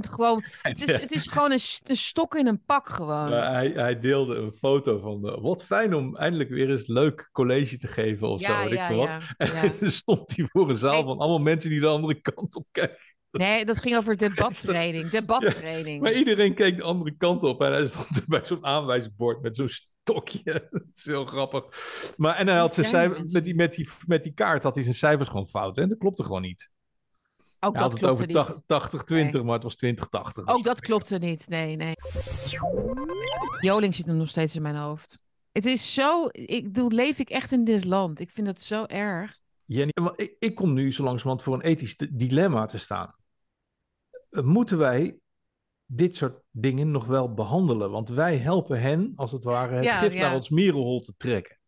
gewoon. <laughs> het, is, het is gewoon een, een stok in een pak gewoon. hij, hij deelde een foto van. De, wat fijn om eindelijk weer eens leuk college te geven of zo. ja, ik Ja, en toen <laughs> stond hij voor een zaal van allemaal mensen die de andere <laughs> kant op kijken. Nee, dat ging over debattraining. Debattraining. maar iedereen keek de andere kant op. En hij stond bij zo'n aanwijsbord met zo'n tokje. <laughs> dat is heel grappig. Maar, en hij had met, die, met, die, met die kaart had hij zijn cijfers gewoon fout. En dat klopte gewoon niet. Ook oh, hij dat klopt. over 80, 20, maar het was 20, 80. Ook dat klopte niet, nee, nee. Joling zit nog steeds in mijn hoofd. Het is zo, ik bedoel, leef ik echt in dit land. Ik vind dat zo erg. Jenny, ik, ik kom nu zo langzamerhand voor een ethisch dilemma te staan. Moeten wij dit soort dingen nog wel behandelen. Want wij helpen hen, als het ware, het gif naar ons mierenhol te trekken.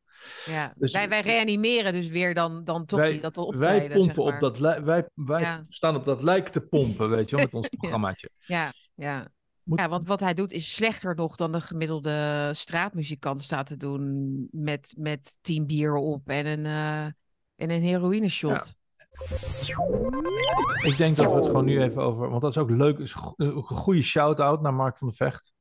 Ja, dus wij, wij reanimeren dus weer dan, dan toch wij, die, dat optreden, Wij, pompen zeg maar. op dat wij, wij staan op dat lijk te pompen, weet je wel, met ons <laughs> programmaatje. Ja, ja. Ja, want wat hij doet is slechter nog dan de gemiddelde straatmuzikant staat te doen met, met tien bier op en een, uh, en een heroïne shot. Ik denk dat we het gewoon nu even over. Want dat is ook leuk. Is eh, een goede shout-out naar Mark van der Vecht.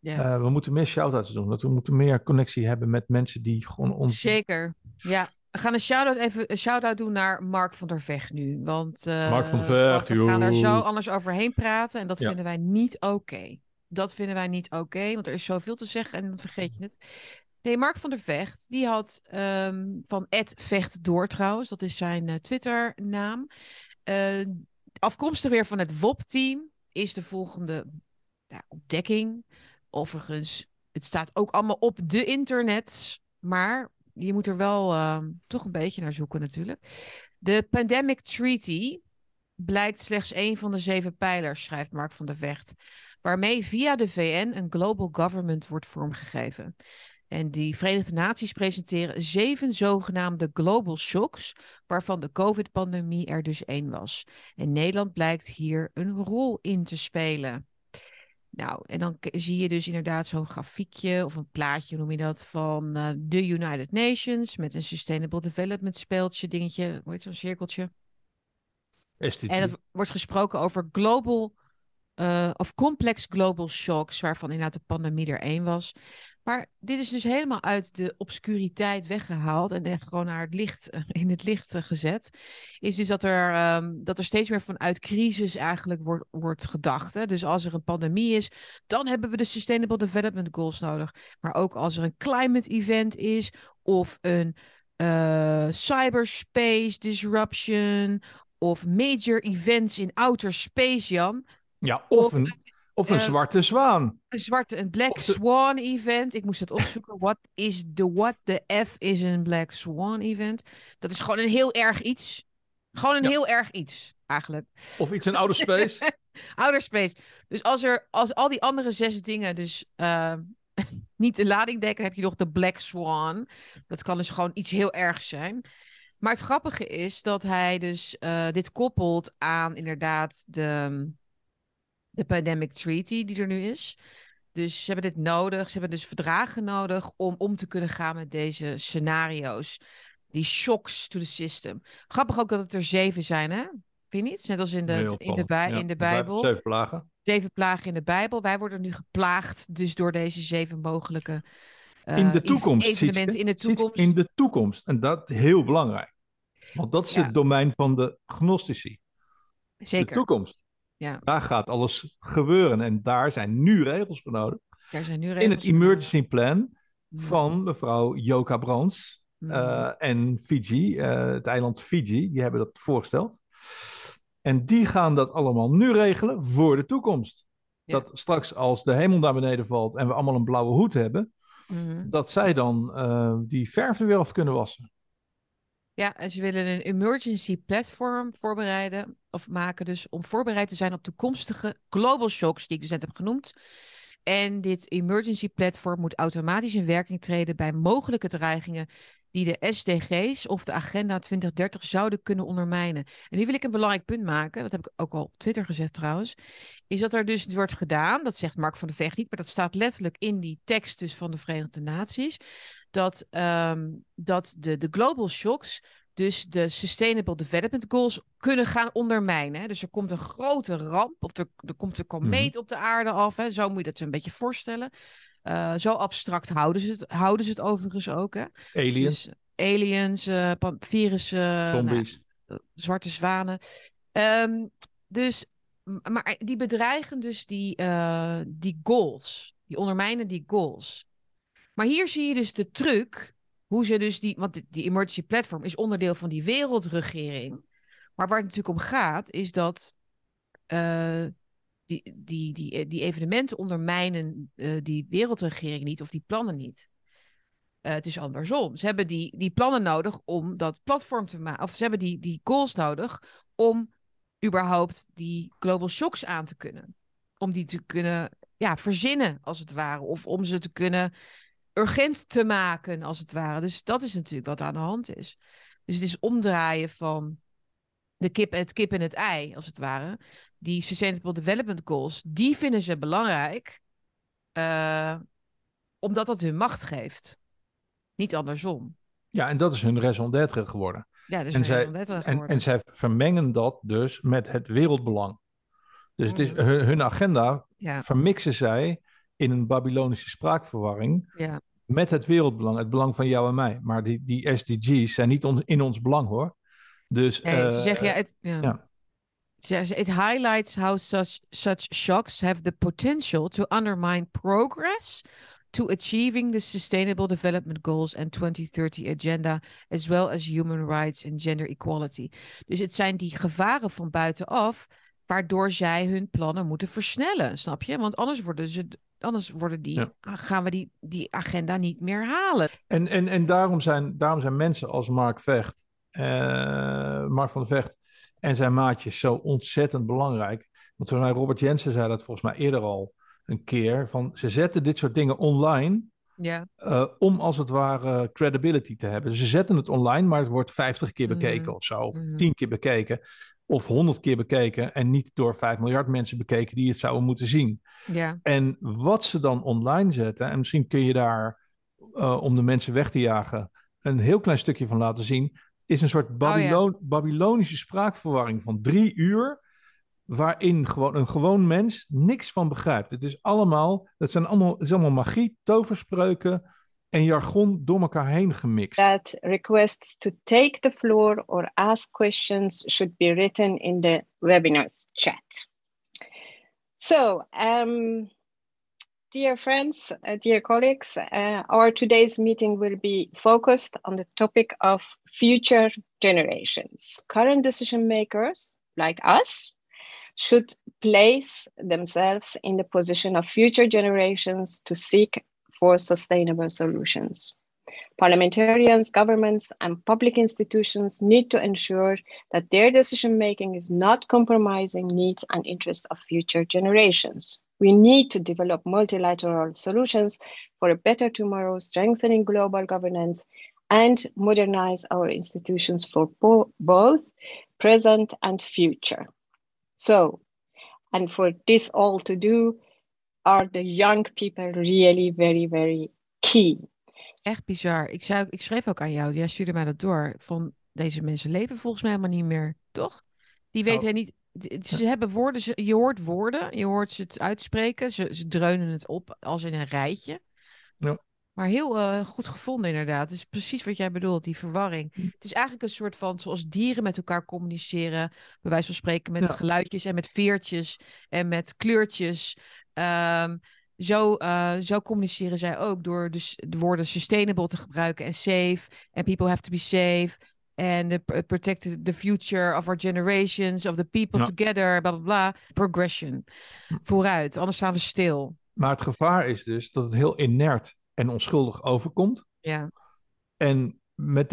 Eh, we moeten meer shout-outs doen. we moeten meer connectie hebben met mensen die gewoon ons. Zeker. Ja. We gaan een shout-out even shout doen naar Mark van der Vecht nu. Want eh, Mark van der Vecht, we gaan daar zo anders overheen praten. En dat vinden wij niet oké. Dat vinden wij niet oké. want er is zoveel te zeggen en dan vergeet je het. Nee, Mark van der Vecht, die had ehm, van Ed Vecht door trouwens, dat is zijn Twitter eh, Twitternaam. Eh, afkomstig weer van het WOP-team is de volgende ja, ontdekking. Overigens, het staat ook allemaal op de internet, maar je moet er wel ehm, toch een beetje naar zoeken natuurlijk. De Pandemic Treaty blijkt slechts één van de zeven pijlers, schrijft Mark van der Vecht waarmee via de VN een global government wordt vormgegeven. En die Verenigde Naties presenteren zeven zogenaamde global shocks, waarvan de COVID-pandemie er dus één was. En Nederland blijkt hier een rol in te spelen. Nou, en dan zie je dus inderdaad zo'n grafiekje of een plaatje, noem je dat, van eh, de United Nations met een Sustainable Development speeltje, dingetje, hoe heet zo'n cirkeltje? En er wordt gesproken over global eh, of complex global shocks, waarvan inderdaad de pandemie er één was. Maar dit is dus helemaal uit de obscuriteit weggehaald en echt gewoon naar het licht, <laughs> in het licht eh, gezet. Is dus dat er, ehm, dat er steeds meer vanuit crisis eigenlijk wordt, wordt gedacht. Hè? Dus als er een pandemie is, dan hebben we de Sustainable Development Goals nodig. Maar ook als er een climate event is of een eh, cyberspace disruption of major events in outer space, Jan. Ja, of een of een eh, zwarte zwaan. Een zwarte, een Black Swan event. Ik moest het opzoeken. What is de, what the F is een Black Swan event? Dat is gewoon een heel erg iets. Gewoon een heel erg iets, eigenlijk. Of iets in ouder space. <laughs> outer space. Dus als, er, als al die andere zes dingen dus ehm, <laughs> niet de lading dekken, heb je nog de Black Swan. Dat kan dus gewoon iets heel ergs zijn. Maar het grappige is dat hij dus eh, dit koppelt aan inderdaad de de Pandemic Treaty die er nu is. Dus ze hebben dit nodig. Ze hebben dus verdragen nodig om om te kunnen gaan met deze scenario's. Die shocks to the system. Grappig ook dat het er zeven zijn, hè? Vind je niet? Net als in de, in de, bij, in de Bijbel. Zeven plagen. Zeven plagen in de Bijbel. Wij worden nu geplaagd dus door deze zeven mogelijke eh, in de toekomst, evenementen in de toekomst. In de toekomst. En dat is heel belangrijk. Want dat is het domein van de gnostici. Zeker. De toekomst. Ja. Daar gaat alles gebeuren en daar zijn nu regels voor nodig. zijn nu regels In het emergency plan van mevrouw Joka Brands mhm. eh, en Fiji, eh, het eiland Fiji, die hebben dat voorgesteld. En die gaan dat allemaal nu regelen voor de toekomst. Dat straks als de hemel naar beneden valt en we allemaal een blauwe hoed hebben, mhm. dat zij dan eh, die verf er weer af kunnen wassen. Ja, en ze willen een emergency platform voorbereiden of maken dus om voorbereid te zijn op toekomstige global shocks die ik dus net heb genoemd. En dit emergency platform moet automatisch in werking treden bij mogelijke dreigingen die de SDG's of de Agenda 2030 zouden kunnen ondermijnen. En nu wil ik een belangrijk punt maken, dat heb ik ook al op Twitter gezegd trouwens, is dat er dus wordt gedaan, dat zegt Mark van de Vecht niet, maar dat staat letterlijk in die tekst dus van de Verenigde Naties, dat, ehm, dat de, de global shocks dus de Sustainable Development Goals kunnen gaan ondermijnen. Dus er komt een grote ramp, of er, komt een mhm. komeet op de aarde af. Hè? Zo moet je dat een beetje voorstellen. Eh, zo abstract houden ze het, houden ze het overigens ook. Hè? Aliens. Dus, eh, aliens, uh, virussen. Nou Zombies. zwarte zwanen. Ehm, dus, maar die bedreigen dus die, die goals. Die ondermijnen die goals. Maar hier zie je dus de truc, hoe ze dus die, want die emergency platform is onderdeel van die wereldregering. Maar waar het natuurlijk om gaat, is dat eh, die, die, die, eh, die evenementen ondermijnen eh, die wereldregering niet of die plannen niet. het is andersom. Ze hebben die, die plannen nodig om dat platform te maken. Of ze hebben die, die goals nodig om überhaupt die global shocks aan te kunnen. Om die te kunnen ja, verzinnen, als het ware. Of om ze te kunnen urgent te maken, als het ware. Dus dat is natuurlijk wat aan de hand is. Dus het is omdraaien van de kip, het kip en het ei, als het ware. Die Sustainable Development Goals, die vinden ze belangrijk, eh, omdat dat hun macht geeft. Niet andersom. Ja, en dat is hun raison d'être geworden. Ja, dus en, zij, en, zij vermengen dat dus met het wereldbelang. Dus het is, mm. hun, agenda vermixen zij in een Babylonische spraakverwarring. Ja. Met het wereldbelang, het belang van jou en mij. Maar die, die SDG's zijn niet on, in ons belang hoor. Dus. zeg ze eh, zeggen ja, het, ja. ja. It highlights how such, such shocks have the potential to undermine progress to achieving the Sustainable Development Goals and 2030 Agenda, as well as human rights and gender equality. Dus het zijn die gevaren van buitenaf waardoor zij hun plannen moeten versnellen, snap je? Want anders worden ze Anders worden die, ah, gaan we die, die agenda niet meer halen. En, en, en daarom, zijn, daarom zijn mensen als Mark Vecht, uh, Mark van Vecht en zijn maatjes zo ontzettend belangrijk. Want volgens mij, Robert Jensen zei dat volgens mij eerder al een keer. Van, ze zetten dit soort dingen online ja. Eh, om als het ware credibility te hebben. Ze zetten het online, maar het wordt 50 keer bekeken mhm. of zo, of mhm. tien keer bekeken of honderd keer bekeken en niet door 5 miljard mensen bekeken die het zouden moeten zien. Ja. En wat ze dan online zetten, en misschien kun je daar eh, om de mensen weg te jagen een heel klein stukje van laten zien, is een soort oh, Babylon Babylonische spraakverwarring van drie uur, waarin gewoon een gewoon mens niks van begrijpt. Het is allemaal, dat zijn allemaal, het is allemaal magie, toverspreuken, en jargon door elkaar heen gemixt. That requests to take the floor or ask questions should be written in the webinar's chat. So, um, dear friends, uh, dear colleagues, uh, our today's meeting will be focused on the topic of future generations. Current decision makers, like us, should place themselves in the position of future generations to seek for sustainable solutions. Parliamentarians, governments, and public institutions need to ensure that their decision making is not compromising needs and interests of future generations. We need to develop multilateral solutions for a better tomorrow, strengthening global governance, and modernize our institutions for both present and future. So, and for this all to do, are the young people really very, very key. Echt bizar. Ik, zou, ik schreef ook aan jou, jij stuurde mij dat door, van deze mensen leven volgens mij helemaal niet meer, toch? Die weten oh. niet, ze hebben woorden, je hoort woorden, je hoort ze het uitspreken, ze, dreunen het op als in een rijtje. Ja. Maar heel eh, goed gevonden inderdaad. Het is precies wat jij bedoelt, die verwarring. Hm. Het is eigenlijk een soort van, zoals dieren met elkaar communiceren, bij wijze van spreken met geluidjes en met veertjes en met kleurtjes Ehm, zo, eh, zo communiceren zij ook door dus de woorden sustainable te gebruiken en safe. En people have to be safe. En protect the future of our generations, of the people together, bla bla Progression. Hm. Vooruit, anders staan we stil. Maar het gevaar is dus dat het heel inert en onschuldig overkomt. Ja. En met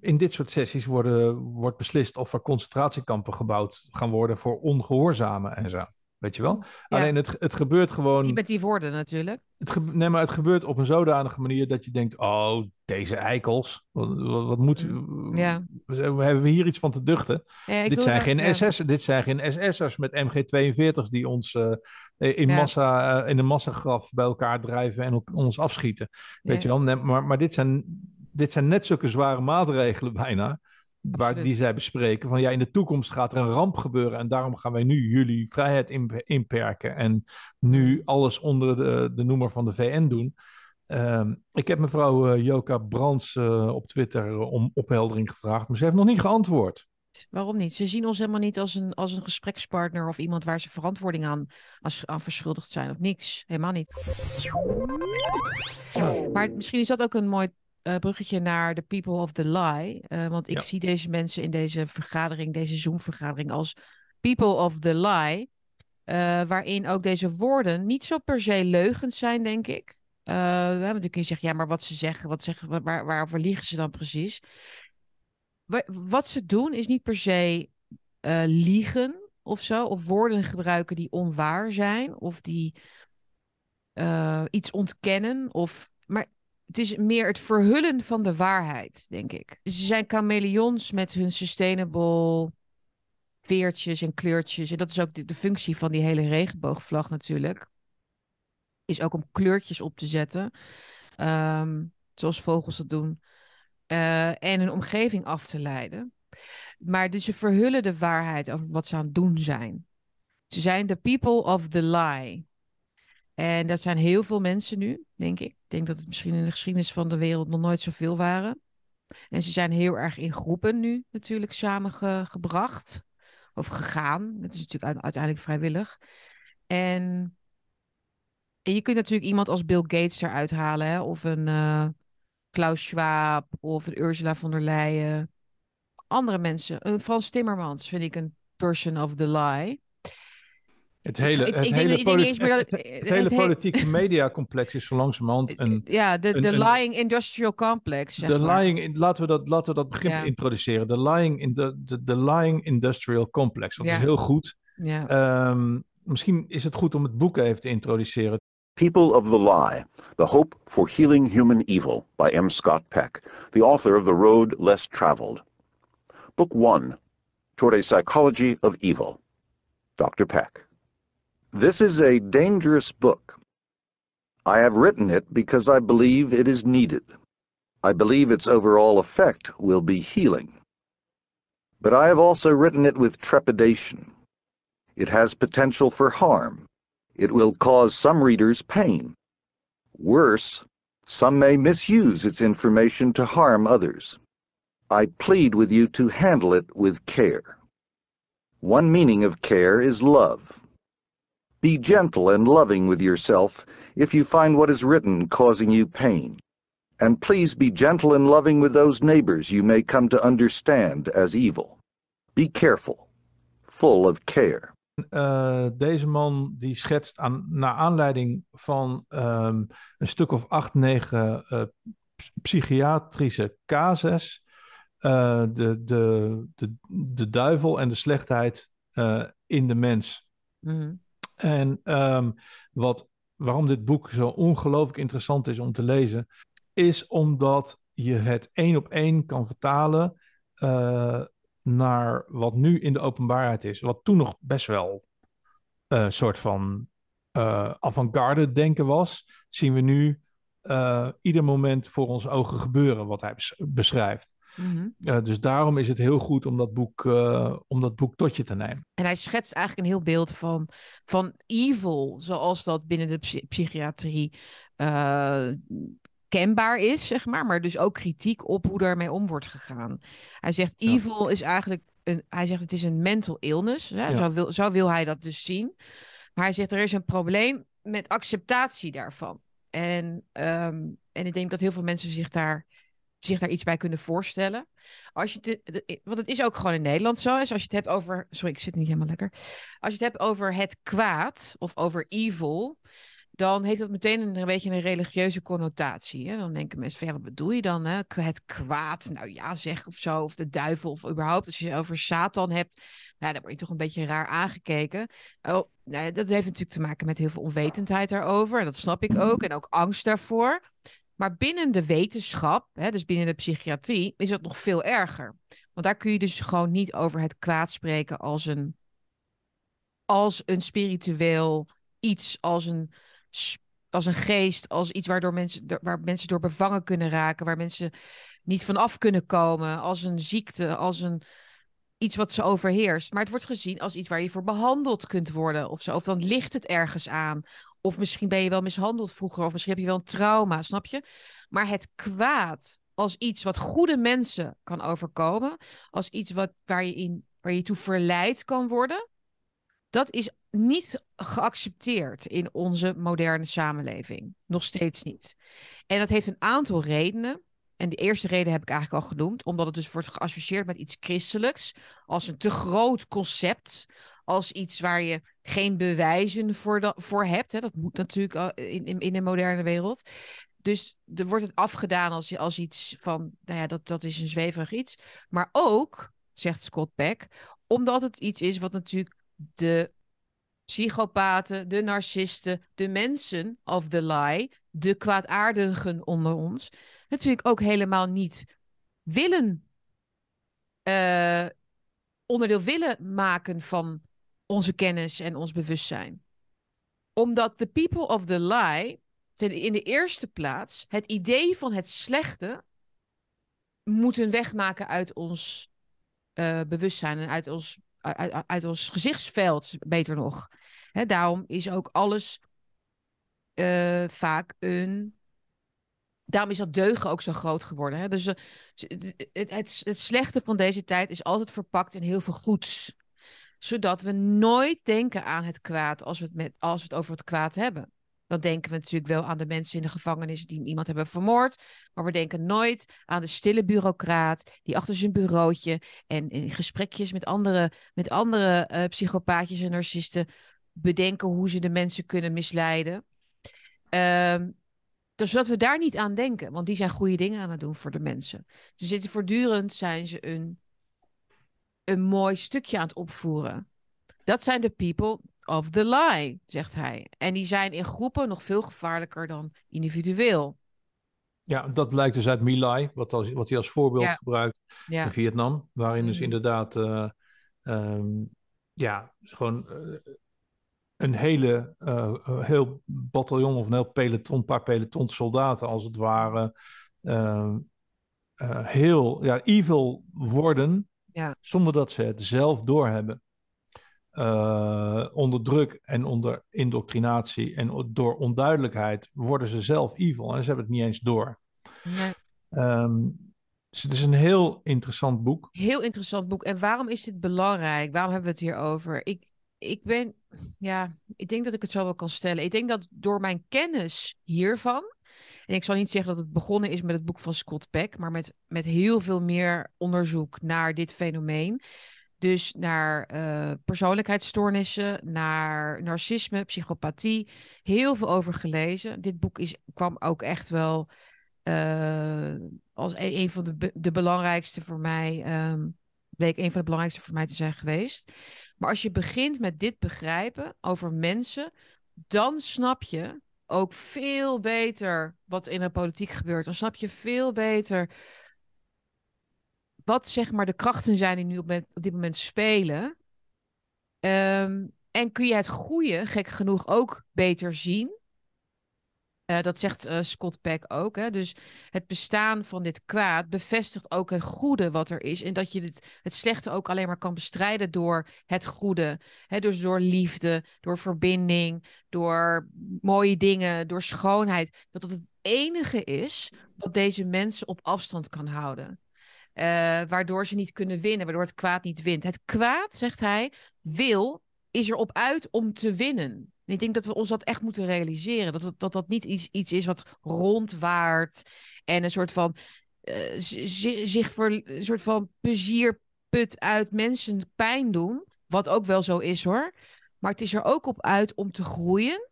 in dit soort sessies worden, wordt beslist of er concentratiekampen gebouwd gaan worden voor ongehoorzamen en zo. Weet je wel? Alleen het, het gebeurt gewoon. Niet met die woorden natuurlijk. Het nee, maar het gebeurt op een zodanige manier dat je denkt: oh, deze eikels, wat, wat moet. Mm, eh, we Hebben we hier iets van te duchten? dit, zijn geen SS, dit zijn geen SS'ers met MG42's die ons eh, in, massa, eh, in een massagraf bij elkaar drijven en ons afschieten. Weet je wel? maar, maar dit, zijn, dit zijn net zulke zware maatregelen bijna waar, die zij bespreken. Van ja, in de toekomst gaat er een ramp gebeuren en daarom gaan wij nu jullie vrijheid inperken en nu mhm. alles onder de, de noemer van de VN doen. Ehm, ik heb mevrouw eh, Joka Brands eh, op Twitter eh, om opheldering gevraagd, maar ze heeft nog niet geantwoord. Waarom niet? Ze zien ons helemaal niet als een, als een gesprekspartner of iemand waar ze verantwoording aan, als, aan verschuldigd zijn of niks. Helemaal niet. Maar misschien is dat ook een mooi eh, bruggetje naar de people of the lie. Eh, want ik zie deze mensen in deze vergadering, deze Zoom-vergadering, als people of the lie. Uh, waarin ook deze woorden niet zo per se leugens zijn, denk ik. want dan kun je zeggen, ja, maar wat ze zeggen, wat zeggen waar, waarover liegen ze dan precies? wat ze doen is niet per se liegen of zo, of woorden gebruiken die onwaar zijn, of die iets ontkennen, of maar het is meer het verhullen van de waarheid, denk ik. Ze zijn chameleons met hun sustainable veertjes en kleurtjes. En dat is ook de, functie van die hele regenboogvlag natuurlijk. Is ook om kleurtjes op te zetten. Ehm, zoals vogels dat doen. Eh, en hun omgeving af te leiden. Maar dus ze verhullen de waarheid over wat ze aan het doen zijn. Ze zijn de people of the lie. En dat zijn heel veel mensen nu, denk ik. Ik denk dat het misschien in de geschiedenis van de wereld nog nooit zoveel waren. En ze zijn heel erg in groepen nu natuurlijk samengebracht of gegaan. Dat is natuurlijk uiteindelijk vrijwillig. En, en je kunt natuurlijk iemand als Bill Gates eruit halen, hè? of een eh, Klaus Schwab, of een Ursula von der Leyen. Andere mensen, een Frans Timmermans vind ik een person of the lie. Het hele, het hele, politieke mediacomplex is zo langzamerhand eh, een... Ja, de, lying industrial complex, De lying, laten, we dat, laten we dat begrip introduceren. De lying, in de, lying industrial complex, dat is heel goed. Ja. Ehm, misschien is het goed om het boek even te introduceren. People of the Lie, The Hope for Healing Human Evil by M. Scott Peck, the author of The Road Less Traveled. Book 1, Toward a Psychology of Evil, Dr. Peck. This is a dangerous book. I have written it because I believe it is needed. I believe its overall effect will be healing. But I have also written it with trepidation. It has potential for harm. It will cause some readers pain. Worse, some may misuse its information to harm others. I plead with you to handle it with care. One meaning of care is love. Be gentle and loving with yourself if you find what is written causing you pain. And please be gentle and loving with those neighbors you may come to understand as evil. Be careful, full of care. Uh, deze man die schetst aan, naar aanleiding van um, een stuk of acht, negen uh, psychiatrische casus uh, de, de, de, de duivel en de slechtheid in de mens. Mm en ehm, wat, waarom dit boek zo ongelooflijk interessant is om te lezen, is omdat je het één op één kan vertalen eh, naar wat nu in de openbaarheid is. Wat toen nog best wel een eh, soort van eh, avant-garde denken was, zien we nu ieder moment voor onze ogen gebeuren, wat hij beschrijft. Mhm. dus daarom is het heel goed om dat, boek, eh, om dat boek tot je te nemen. En hij schetst eigenlijk een heel beeld van, van evil, zoals dat binnen de psychiatrie eh, kenbaar is, zeg maar. Maar dus ook kritiek op hoe daarmee om wordt gegaan. Hij zegt, evil is eigenlijk, een, hij zegt het is een mental illness. Hè? Zo, wil, zo wil hij dat dus zien. Maar hij zegt, er is een probleem met acceptatie daarvan. En, ehm, en ik denk dat heel veel mensen zich daar zich daar iets bij kunnen voorstellen. Als je de, want het is ook gewoon in Nederland zo. Dus als je het hebt over. Sorry, ik zit niet helemaal lekker. Als je het hebt over het kwaad of over evil. Dan heeft dat meteen een, een beetje een religieuze connotatie. Hè? Dan denken mensen van ja, wat bedoel je dan? Hè? Het kwaad, nou ja, zeg of zo. Of de duivel of überhaupt. Als je het over Satan hebt, nou, dan word je toch een beetje raar aangekeken. Oh, nou, dat heeft natuurlijk te maken met heel veel onwetendheid daarover. En dat snap ik ook. En ook angst daarvoor. Maar binnen de wetenschap, hè, dus binnen de psychiatrie, is dat nog veel erger. Want daar kun je dus gewoon niet over het kwaad spreken als een, als een spiritueel iets, als een, als een geest, als iets waardoor mensen, waar mensen door bevangen kunnen raken, waar mensen niet van af kunnen komen, als een ziekte, als een, iets wat ze overheerst. Maar het wordt gezien als iets waar je voor behandeld kunt worden of zo. Of dan ligt het ergens aan. Of misschien ben je wel mishandeld vroeger, of misschien heb je wel een trauma, snap je? Maar het kwaad als iets wat goede mensen kan overkomen, als iets wat, waar, je in, waar je toe verleid kan worden, dat is niet geaccepteerd in onze moderne samenleving. Nog steeds niet. En dat heeft een aantal redenen. En de eerste reden heb ik eigenlijk al genoemd, omdat het dus wordt geassocieerd met iets christelijks, als een te groot concept, als iets waar je geen bewijzen voor, dat, voor hebt. Hè. Dat moet natuurlijk in, in, in de moderne wereld. Dus er wordt het afgedaan als, als iets van, nou ja, dat, dat is een zweverig iets. Maar ook, zegt Scott Peck, omdat het iets is wat natuurlijk de psychopaten, de narcisten, de mensen of the lie, de kwaadaardigen onder ons, natuurlijk ook helemaal niet willen, eh, onderdeel willen maken van onze kennis en ons bewustzijn. Omdat de people of the lie in de eerste plaats het idee van het slechte moeten wegmaken uit ons eh, bewustzijn en uit ons, uit, uit ons gezichtsveld, beter nog. daarom is ook alles eh, vaak een. Daarom is dat deugen ook zo groot geworden. Hè? Dus eh, het, het, het slechte van deze tijd is altijd verpakt in heel veel goeds zodat we nooit denken aan het kwaad als we het, met, als we het over het kwaad hebben. Dan denken we natuurlijk wel aan de mensen in de gevangenis die iemand hebben vermoord. Maar we denken nooit aan de stille bureaucraat die achter zijn bureautje en in gesprekjes met andere, met andere eh, psychopaatjes en narcisten bedenken hoe ze de mensen kunnen misleiden. Um, dus dat we daar niet aan denken, want die zijn goede dingen aan het doen voor de mensen. Ze zitten voortdurend, zijn ze een een mooi stukje aan het opvoeren. Dat zijn de people of the lie, zegt hij. En die zijn in groepen nog veel gevaarlijker dan individueel. Ja, dat blijkt dus uit My Lai, wat, wat hij als voorbeeld gebruikt in Vietnam. Waarin dus mhm. inderdaad, eh, ehm, ja, gewoon eh, een hele, uh, heel bataljon of een heel peloton, paar peloton soldaten als het ware, ehm, heel ja, evil worden ja. Zonder dat ze het zelf doorhebben. Uh, onder druk en onder indoctrinatie en door onduidelijkheid worden ze zelf evil en ze hebben het niet eens door. Nee. Ehm, dus het is een heel interessant boek. Heel interessant boek. En waarom is dit belangrijk? Waarom hebben we het hier over? Ik, ik ben, ja, ik denk dat ik het zo wel kan stellen. Ik denk dat door mijn kennis hiervan en ik zal niet zeggen dat het begonnen is met het boek van Scott Peck, maar met, met heel veel meer onderzoek naar dit fenomeen. Dus naar uh, persoonlijkheidsstoornissen, naar narcisme, psychopathie. Heel veel over gelezen. Dit boek is, kwam ook echt wel eh, als e-, een, van de, de belangrijkste voor mij. Um, bleek een van de belangrijkste voor mij te zijn geweest. Maar als je begint met dit begrijpen over mensen, dan snap je ook veel beter wat in de politiek gebeurt. Dan snap je veel beter wat zeg maar de krachten zijn die nu op, op dit moment spelen. Ehm, en kun je het goede, gek genoeg, ook beter zien. Eh, dat zegt eh, Scott Peck ook. Hè? Dus het bestaan van dit kwaad bevestigt ook het goede wat er is. En dat je het, het slechte ook alleen maar kan bestrijden door het goede. Hè? Dus door liefde, door verbinding, door mooie dingen, door schoonheid. Dat dat het enige is wat deze mensen op afstand kan houden. Eh, waardoor ze niet kunnen winnen, waardoor het kwaad niet wint. Het kwaad, zegt hij, wil, is erop uit om te winnen. En ik denk dat we ons dat echt moeten realiseren. Dat dat, dat niet iets, iets is wat rondwaart en een soort van, uh, zich voor, een soort van plezierput uit mensen pijn doen. Wat ook wel zo is hoor. Maar het is er ook op uit om te groeien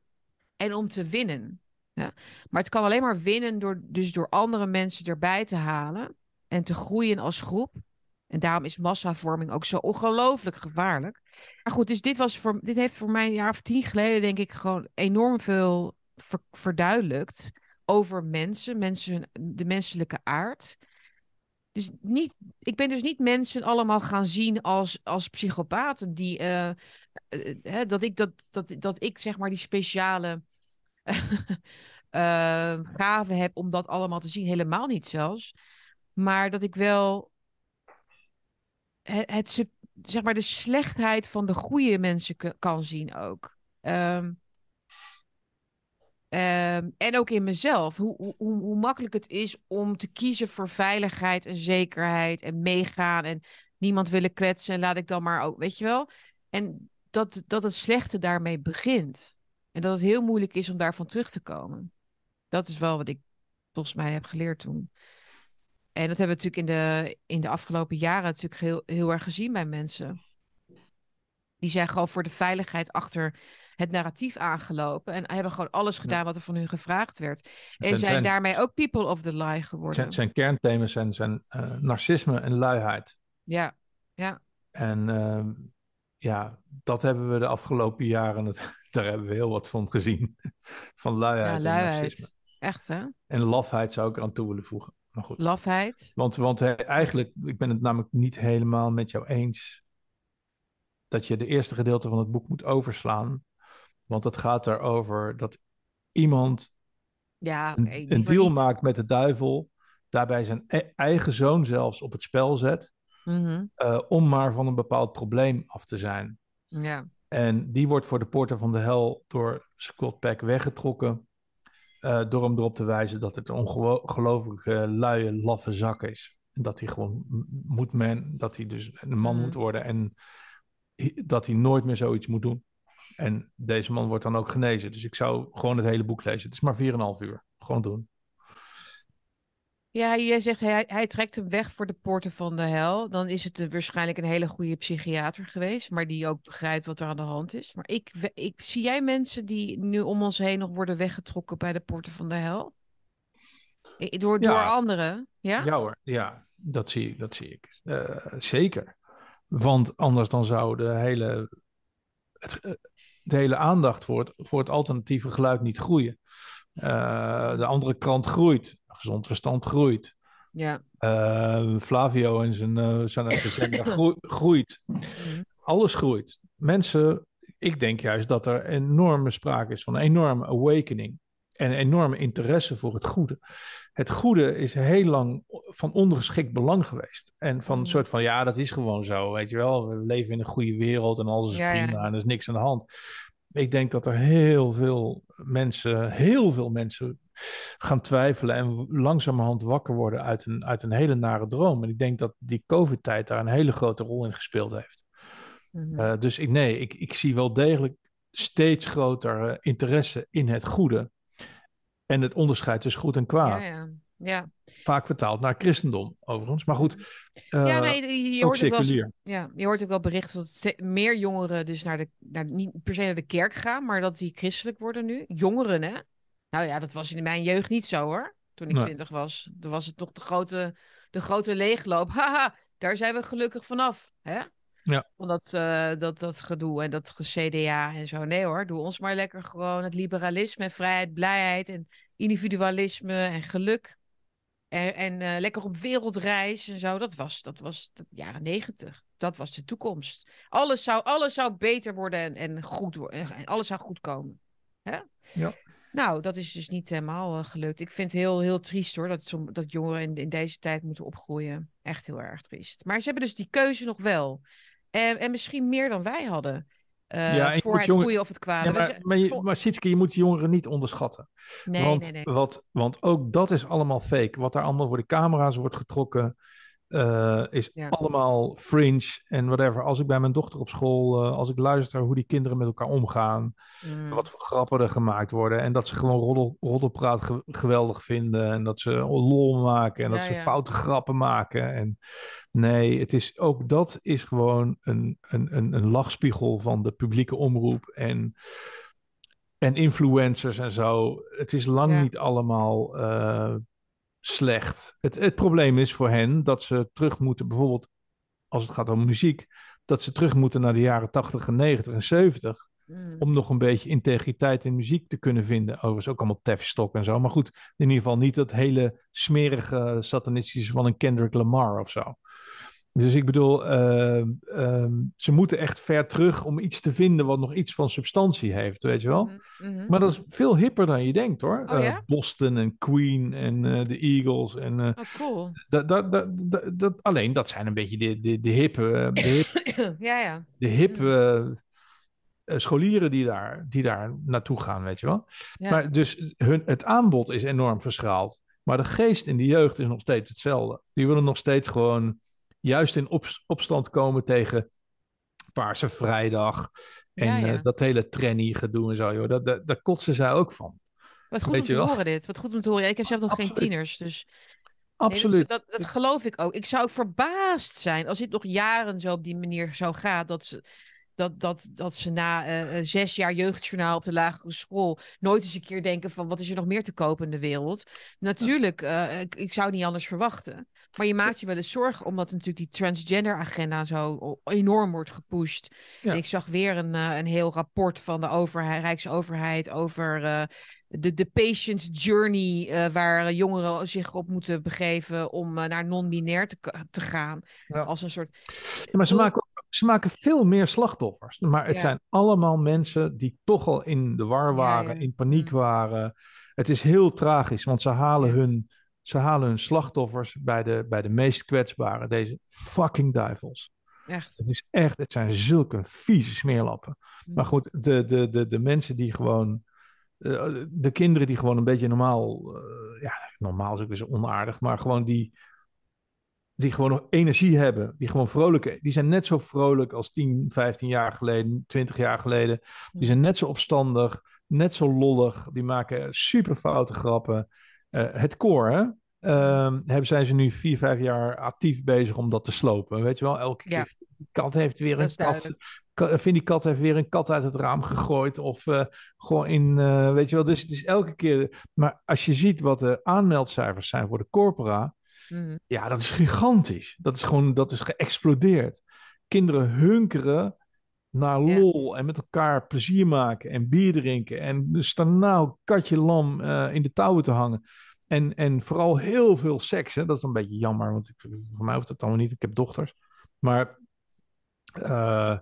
en om te winnen. Ja. Maar het kan alleen maar winnen door, dus door andere mensen erbij te halen en te groeien als groep. En daarom is massavorming ook zo ongelooflijk gevaarlijk. Maar goed, dus dit, was voor, dit heeft voor mij een jaar of tien geleden, denk ik, gewoon enorm veel verduidelijkt over mensen, mensen, de menselijke aard. Dus niet, ik ben dus niet mensen allemaal gaan zien als, als psychopaten. Die, hè, eh, eh, eh, dat, ik, dat, dat, dat ik zeg maar die speciale <laughs> gaven heb om dat allemaal te zien. Helemaal niet zelfs. Maar dat ik wel het, zeg maar de slechtheid van de goede mensen kan zien ook. Ehm, ehm, en ook in mezelf. Hoe, hoe, hoe, makkelijk het is om te kiezen voor veiligheid en zekerheid en meegaan en niemand willen kwetsen en laat ik dan maar ook, weet je wel? En dat, dat het slechte daarmee begint. En dat het heel moeilijk is om daarvan terug te komen. Dat is wel wat ik volgens mij heb geleerd toen. En dat hebben we natuurlijk in de, in de afgelopen jaren natuurlijk heel, heel erg gezien bij mensen. Die zijn gewoon voor de veiligheid achter het narratief aangelopen. En hebben gewoon alles gedaan wat er van hun gevraagd werd. En zijn, daarmee ook people of the lie geworden. Zijn, zijn kernthema's zijn, zijn eh, narcisme en luiheid. Ja, ja. En ehm, ja, dat hebben we de afgelopen jaren, het, <laughs> daar hebben we heel wat van gezien. <laughs> Van luiheid, ja, luiheid. en narcisme. Echt hè? En lafheid zou ik eraan toe willen voegen goed. Lafheid. Want, want eigenlijk, ik ben het namelijk niet helemaal met jou eens dat je de eerste gedeelte van het boek moet overslaan. Want het gaat erover dat iemand ja, een, deal maakt met de duivel, daarbij zijn e-, eigen zoon zelfs op het spel zet, mhm. eh, om maar van een bepaald probleem af te zijn. Ja. En die wordt voor de poorten van de hel door Scott Peck weggetrokken. Eh, door hem erop te wijzen dat het een ongelooflijk eh, luie, laffe zak is. En dat hij gewoon moet men, dat hij dus een man mm. moet worden en dat hij nooit meer zoiets moet doen. En deze man wordt dan ook genezen. Dus ik zou gewoon het hele boek lezen. Het is maar 4,5 uur. Gewoon doen. Ja, jij zegt hij, hij trekt hem weg voor de poorten van de hel. Dan is het eh, waarschijnlijk een hele goede psychiater geweest, maar die ook begrijpt wat er aan de hand is. Maar ik, ik zie jij mensen die nu om ons heen nog worden weggetrokken bij de poorten van de hel? Door, door anderen? Ja? ja hoor, ja, dat zie ik. Dat zie ik. Eh, zeker. Want anders dan zou de hele, het, eh, de hele aandacht voor het, voor het alternatieve geluid niet groeien. de andere krant groeit gezond verstand groeit. Ja. Ehm, Flavio en zijn, eh, zijn <coughs> agenda groeit. Mhm. Alles groeit. Mensen, ik denk juist dat er enorme sprake is van een enorme awakening. En enorme interesse voor het goede. Het goede is heel lang van ondergeschikt belang geweest. En van een mhm. soort van, ja, dat is gewoon zo, weet je wel. We leven in een goede wereld en alles is prima ja. en er is niks aan de hand. Ik denk dat er heel veel mensen, heel veel mensen gaan twijfelen en langzamerhand wakker worden uit een, uit een hele nare droom. En ik denk dat die COVID-tijd daar een hele grote rol in gespeeld heeft. Mhm. Eh, dus ik, nee, ik, ik zie wel degelijk steeds groter eh, interesse in het goede en het onderscheid tussen goed en kwaad. Ja, ja. ja. Vaak vertaald naar christendom, overigens. Maar goed, uh, nee, je, hoort wel, ja, je hoort ook wel berichten dat meer jongeren dus naar de, naar, niet per se naar de kerk gaan, maar dat die christelijk worden nu. Jongeren, hè? Nou ja, dat was in mijn jeugd niet zo hoor. Toen ik twintig was. Toen was het nog de grote, de grote leegloop. <laughs> Haha, daar zijn we gelukkig vanaf. Hè? Ja. Van dat, eh, dat, dat gedoe en dat CDA en zo. Nee hoor, doe ons maar lekker gewoon het liberalisme en vrijheid, blijheid en individualisme en geluk. En, en eh, lekker op wereldreis en zo. Dat was, dat was de jaren negentig. Dat was de toekomst. Alles zou, alles zou beter worden en, en goed worden. En alles zou goed komen. Hè? Ja. Nou, dat is dus niet helemaal eh, gelukt. Ik vind het heel, heel triest hoor, dat, dat jongeren in, deze tijd moeten opgroeien. Echt heel erg triest. Maar ze hebben dus die keuze nog wel. En, en misschien meer dan wij hadden. Eh, voor het jongeren... goede of het kwade. Ja, maar, maar, je, maar Sitske, je moet jongeren niet onderschatten. Nee, want, nee, nee. Wat, want ook dat is allemaal fake. Wat daar allemaal voor de camera's wordt getrokken. Eh, is allemaal fringe en whatever. Als ik bij mijn dochter op school, eh, als ik luister hoe die kinderen met elkaar omgaan, mm. wat voor grappen er gemaakt worden en dat ze gewoon roddel, roddelpraat geweldig vinden en dat ze lol maken en dat ze ja. foute grappen maken. En nee, het is, ook dat is gewoon een, een, een, een lachspiegel van de publieke omroep en, en influencers en zo. Het is lang niet allemaal. Eh, slecht. Het, het probleem is voor hen dat ze terug moeten, bijvoorbeeld als het gaat om muziek, dat ze terug moeten naar de jaren 80 en 90 en 70. Mm. Om nog een beetje integriteit in muziek te kunnen vinden. Overigens ook allemaal tevstok en zo. Maar goed, in ieder geval niet dat hele smerige satanistische van een Kendrick Lamar of zo. Dus ik bedoel, ehm, ehm, ze moeten echt ver terug om iets te vinden wat nog iets van substantie heeft, weet je wel. Mhm, mhm. Maar dat is veel hipper dan je denkt hoor. Oh eh, Boston en Queen en eh, de Eagles. En, eh, oh, cool. Dat, alleen dat zijn een beetje de, de, de hippe. De <coughs> ja, ja. De hippe mhm. scholieren die daar, die daar naartoe gaan, weet je wel. Maar dus hun, het aanbod is enorm verschaald. Maar de geest in de jeugd is nog steeds hetzelfde. Die willen nog steeds gewoon juist in opstand komen tegen Paarse Vrijdag. En eh, dat hele tranny gedoe en zo, joh. Dat, dat, daar kotsen zij ook van. Wat goed om te horen dit. Wat goed om te horen. ik heb zelf nog geen tieners, dus... Absoluut. dat, dat, geloof ik ook. Ik zou ook verbaasd zijn als dit nog jaren zo op die manier zou gaan. Dat ze, dat, dat, dat ze na uh, zes jaar jeugdjournaal op de lagere school nooit eens een keer denken van wat is er nog meer te kopen in de wereld. Natuurlijk, ik, ik, zou niet anders verwachten. Maar je maakt je wel eens zorgen, omdat natuurlijk die transgender agenda zo enorm wordt gepusht. En ik zag weer een, eh, een heel rapport van de overheid, Rijksoverheid over eh, de, de patient's journey, eh, waar jongeren zich op moeten begeven om naar non-binair te, te gaan. Als een soort. Ja, maar ze maken, ze maken veel meer slachtoffers. Maar het zijn allemaal mensen die toch al in de war waren, in paniek mm. waren. Het is heel tragisch, want ze halen hun ze halen hun slachtoffers bij de, bij de meest kwetsbaren, deze fucking duivels. Echt. Het, is echt, het zijn zulke vieze smeerlappen. Hm. Maar goed, de, de, de, de mensen die gewoon. Eh, de kinderen die gewoon een beetje normaal. Eh, ja, normaal is ook weer onaardig, maar gewoon die. Die gewoon nog energie hebben, die gewoon vrolijk Die zijn net zo vrolijk als 10, 15 jaar geleden, 20 jaar geleden. Die hm. zijn net zo opstandig, net zo lollig. Die maken super foute grappen. Eh, het koor, hè? Ehm, hebben, zijn ze nu vier, vijf jaar actief bezig om dat te slopen. Weet je wel, elke ja. keer kat heeft weer een kat, Vind die kat heeft weer een kat uit het raam gegooid. Of eh, gewoon in. Eh, weet je wel, dus het is elke keer. Maar als je ziet wat de aanmeldcijfers zijn voor de corpora. Mhm. Ja, dat is gigantisch. Dat is gewoon dat is geëxplodeerd. Kinderen hunkeren naar lol en met elkaar plezier maken en bier drinken en de dus katje lam eh, in de touwen te hangen. En, en vooral heel veel seks. Hè? Dat is een beetje jammer, want ik, voor mij hoeft dat allemaal niet. Ik heb dochters. Maar eh,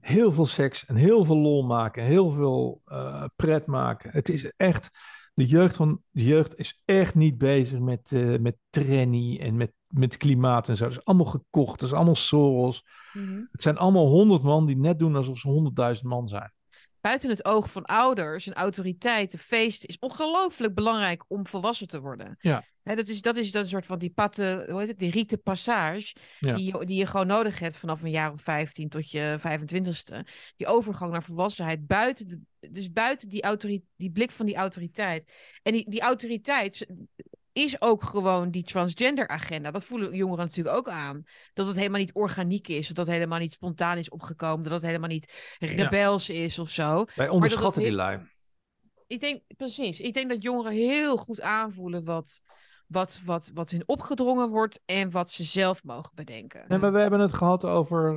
heel veel seks en heel veel lol maken. Heel veel eh, pret maken. Het is echt... De jeugd, van, de jeugd is echt niet bezig met, uh, met tranny en met met klimaat en zo. Dat is allemaal gekocht. Dat is allemaal Soros. Mhm. Het zijn allemaal honderd man die net doen alsof ze honderdduizend man zijn. Buiten het oog van ouders en autoriteiten, feest is ongelooflijk belangrijk om volwassen te worden. Ja. dat, is, dat is dat soort van die patte, hoe heet het, die rieten passage, ja. die, die je gewoon nodig hebt vanaf een jaar of 15 tot je 25ste. Die overgang naar volwassenheid, buiten dus buiten die, die blik van die autoriteit. En die, die autoriteit is ook gewoon die transgender agenda. Dat voelen jongeren natuurlijk ook aan. Dat het helemaal niet organiek is. Dat het helemaal niet spontaan is opgekomen. Dat het helemaal niet rebels is of zo. Wij onderschatten die lijn. Ik denk, precies. Ik denk dat jongeren heel goed aanvoelen wat, wat, wat, wat hun opgedrongen wordt en wat ze zelf mogen bedenken. En we hebben het gehad over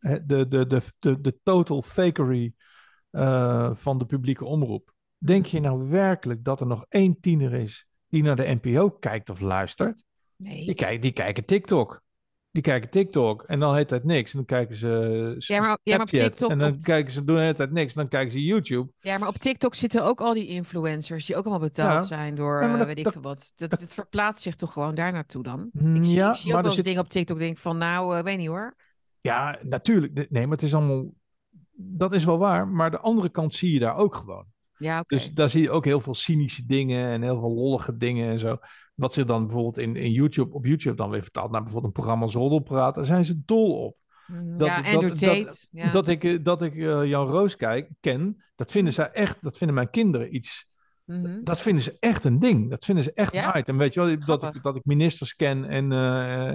de, de, de, de, de total fakery van de publieke omroep. Denk je nou werkelijk dat er nog één tiener is die naar de NPO kijkt of luistert, nee. die, kijk, die kijken TikTok. Die kijken TikTok en dan heet het niks. En dan kijken ze. Ja, maar, maar op TikTok. En dan kijken ze, doen het niks. En dan kijken ze YouTube. Ja, maar op TikTok zitten ook al die influencers. die ook allemaal betaald zijn door. Eh, weet ik dat, veel wat. dat, het verplaatst zich toch gewoon daar naartoe dan? Ik mm, zie, ik zie ook wel eens dingen op TikTok. Denk van, nou, eh, weet niet hoor. Ja, natuurlijk. Nee, maar het is allemaal. Dat is wel waar. Maar de andere kant zie je daar ook gewoon. Dus daar zie je ook heel veel cynische dingen en heel veel lollige dingen en zo. Wat zich dan bijvoorbeeld in, in YouTube, op YouTube dan weer vertaalt naar bijvoorbeeld een programma als Roddelpraat. Daar zijn ze dol op. Mhm. Dat, dat, dat, dat, ik, eh, dat ik eh, Jan Roos kijk, ken, dat vinden mhm. ze echt, dat vinden mijn kinderen iets. Mhm. Dat vinden ze echt een ding. Dat vinden ze echt ja? en Weet je wel, dat ik, dat ik ministers ken en, eh,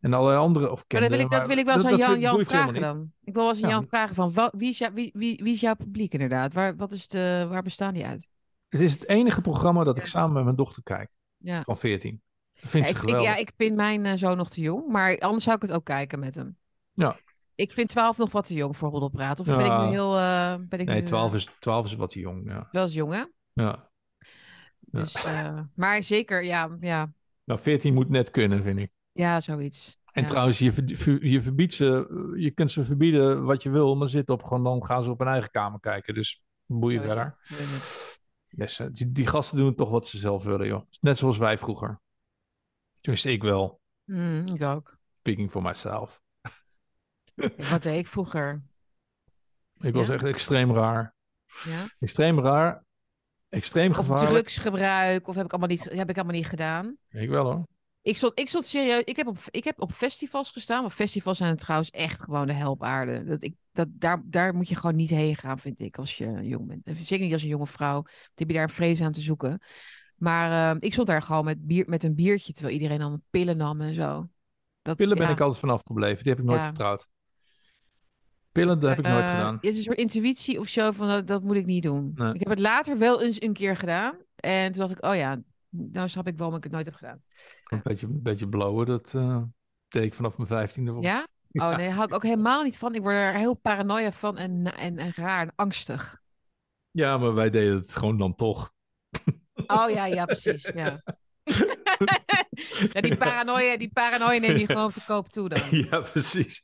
en alle andere. Of ken. maar dat wil ik, dat wil ik wel eens aan Jan, Jan vragen dan. Ik wil wel eens aan Jan vragen van wat, wie, is jou, wie, wie, wie, is jouw publiek inderdaad? Waar, wat is de, waar bestaan die uit? Het is het enige programma dat ik samen met mijn dochter kijk. Van 14. Dat vind ja, ik, geweldig. ja, ik vind mijn uh, zoon nog te jong. Maar anders zou ik het ook kijken met hem. Ja. Ik vind 12 nog wat te jong voor praten Of ben ik nu heel... Uh, ben ik nee, nu, 12, eh, is, 12 is wat te jong, ja. Wel eens jong, hè? Ja. Dus, uh, maar zeker, ja, ja. Nou, 14 moet net kunnen, vind ik. Ja, zoiets. En trouwens, je, je verbiedt ze, eh, je kunt ze verbieden wat je wil, maar zit op gewoon, dan gaan ze op hun eigen kamer kijken. Dus boeien je verder. Yes, eh, die, die, gasten doen toch wat ze zelf willen, joh. Net zoals wij vroeger. Tenminste, ik wel. Mm, ik ook. Speaking for myself. <laughs> wat deed ik vroeger? Ik was echt extreem raar. Ja? Extreem raar. Extreem gevaarlijk. Of drugsgebruik, of heb ik allemaal niet, heb ik allemaal niet gedaan? Ik wel hoor. Ik stond, ik stond serieus. Ik heb, op, ik heb op festivals gestaan. Maar festivals zijn trouwens echt gewoon de helpaarde. Dat ik, dat, daar, daar moet je gewoon niet heen gaan, vind ik, als je jong bent. zeker niet als een jonge vrouw. Dan heb je daar een vrees aan te zoeken. Maar ehm, ik stond daar gewoon met, bier, met een biertje. Terwijl iedereen dan pillen nam en zo. Dat, pillen ben ik altijd vanaf gebleven. Die heb ik nooit vertrouwd. Pillen, heb ik nooit eh, gedaan. Het is een soort intuïtie of zo van dat, dat moet ik niet doen. Ik heb het later wel eens een keer gedaan. En toen dacht ik, oh ja, nou snap ik waarom ik het nooit heb gedaan. Een beetje, een beetje blauwe, dat eh, deed ik vanaf mijn vijftiende. Ja? ja? Oh nee, daar hou ik ook helemaal niet van. Ik word er heel paranoia van en, en, en raar en angstig. Ja, maar wij deden het gewoon dan toch. Oh ja, ja, precies. Ja. <laughs> die paranoia, die paranoia neem je gewoon te koop toe dan. <laughs> Ja, precies.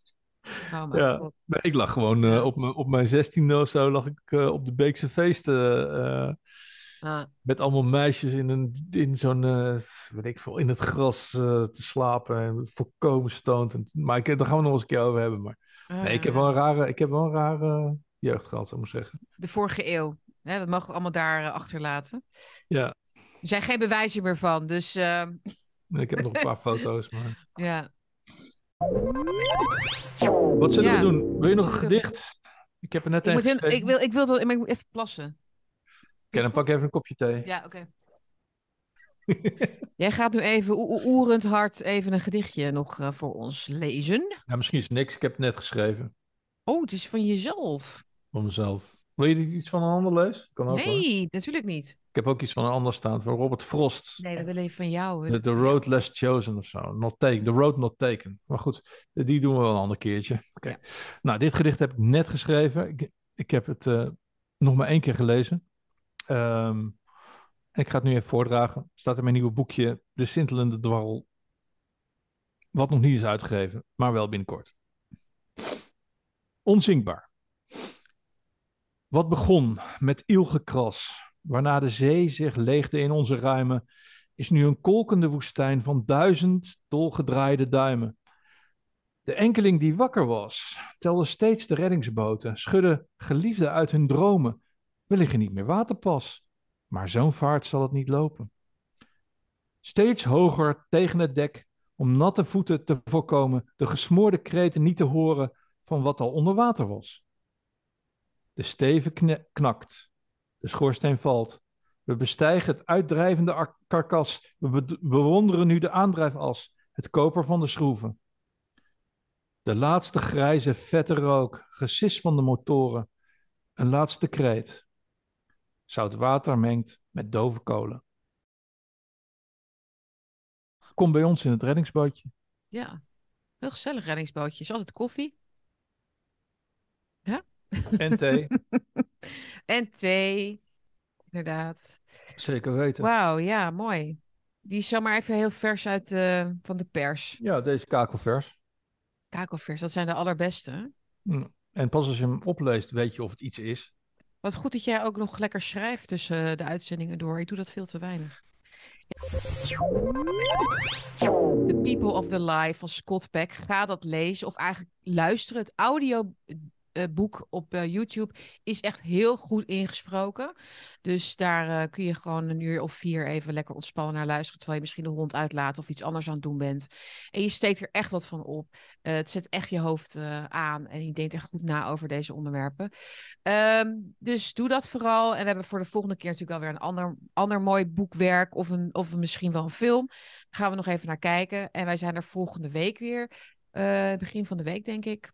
Oh, ja. Nee, ik lag gewoon eh, op, mijn, op mijn 16e of zo lag ik eh, op de Beekse feesten met allemaal meisjes in, een, in zo'n, eh, weet ik veel, in het gras eh, te slapen. En volkomen stoned. maar ik, daar gaan we nog eens een keer over hebben. Maar nee, ik heb wel een rare, ik heb wel een rare jeugd gehad, zou ik maar zeggen. De vorige eeuw. Hè? Dat mogen we allemaal daar eh, achterlaten. Ja. Er zijn geen bewijzen meer van, dus... Ehm, ik heb nog een paar <laughs> foto's, maar... Ja. Wat zullen we doen? Wil je nog een gedicht? Ik heb er net ik, een moet in, ik wil, ik wil ik moet even plassen okay, dan pak ik even een kopje thee. Ja, oké. Jij gaat nu even oerend hard even een gedichtje nog eh, voor ons lezen. Ja, nou, misschien is het niks. Ik heb het net geschreven. Oh, het is van jezelf. Van mezelf. Wil je iets van een ander lezen? Kan ook, nee, natuurlijk niet. Ik heb ook iets van een ander staan, van Robert Frost. Nee, dat wil even van jou. The, Road Less Chosen of zo. Not taken. The Road Not Taken. Maar goed, die doen we wel een ander keertje. Oké. Nou, dit gedicht heb ik net geschreven. Ik, ik heb het eh, nog maar één keer gelezen. Ehm, ik ga het nu even voordragen. Staat in mijn nieuwe boekje, De Sintelende Dwarrel. Wat nog niet is uitgegeven, maar wel binnenkort. Onzinkbaar. Wat begon met ilgekras, waarna de zee zich leegde in onze ruimen, is nu een kolkende woestijn van duizend dolgedraaide duimen. De enkeling die wakker was, telde steeds de reddingsboten, schudde geliefden uit hun dromen we liggen niet meer waterpas, maar zo'n vaart zal het niet lopen. Steeds hoger tegen het dek, om natte voeten te voorkomen, de gesmoorde kreten niet te horen van wat al onder water was. De steven knakt, de schoorsteen valt. We bestijgen het uitdrijvende karkas, we bewonderen nu de aandrijfas, het koper van de schroeven. De laatste grijze, vette rook, gesis van de motoren, een laatste kreet zout water mengt met dove kolen. Kom bij ons in het reddingsbootje. Ja, heel gezellig reddingsbootje. Is altijd koffie. Ja? En thee. <laughs> en thee, inderdaad. Zeker weten. Wauw, ja, mooi. Die is zomaar even heel vers uit eh, van de pers. Ja, deze kakelvers. Kakelvers, dat zijn de allerbeste. Mm. En pas als je hem opleest, weet je of het iets is. Wat goed dat jij ook nog lekker schrijft tussen eh, de uitzendingen door. Ik doe dat veel te weinig. The People of the Life van Scott Peck. Ga dat lezen of eigenlijk luisteren. Het audio eh, boek op eh, YouTube is echt heel goed ingesproken. Dus daar eh, kun je gewoon een uur of vier even lekker ontspannen naar luisteren. Terwijl je misschien de hond uitlaat of iets anders aan het doen bent. En je steekt er echt wat van op. het zet echt je hoofd aan en je denkt echt goed na over deze onderwerpen. Ehm, dus doe dat vooral. En we hebben voor de volgende keer natuurlijk alweer een ander, ander mooi boekwerk of, een, of misschien wel een film. Daar gaan we nog even naar kijken. En wij zijn er volgende week weer. begin van de week, denk ik.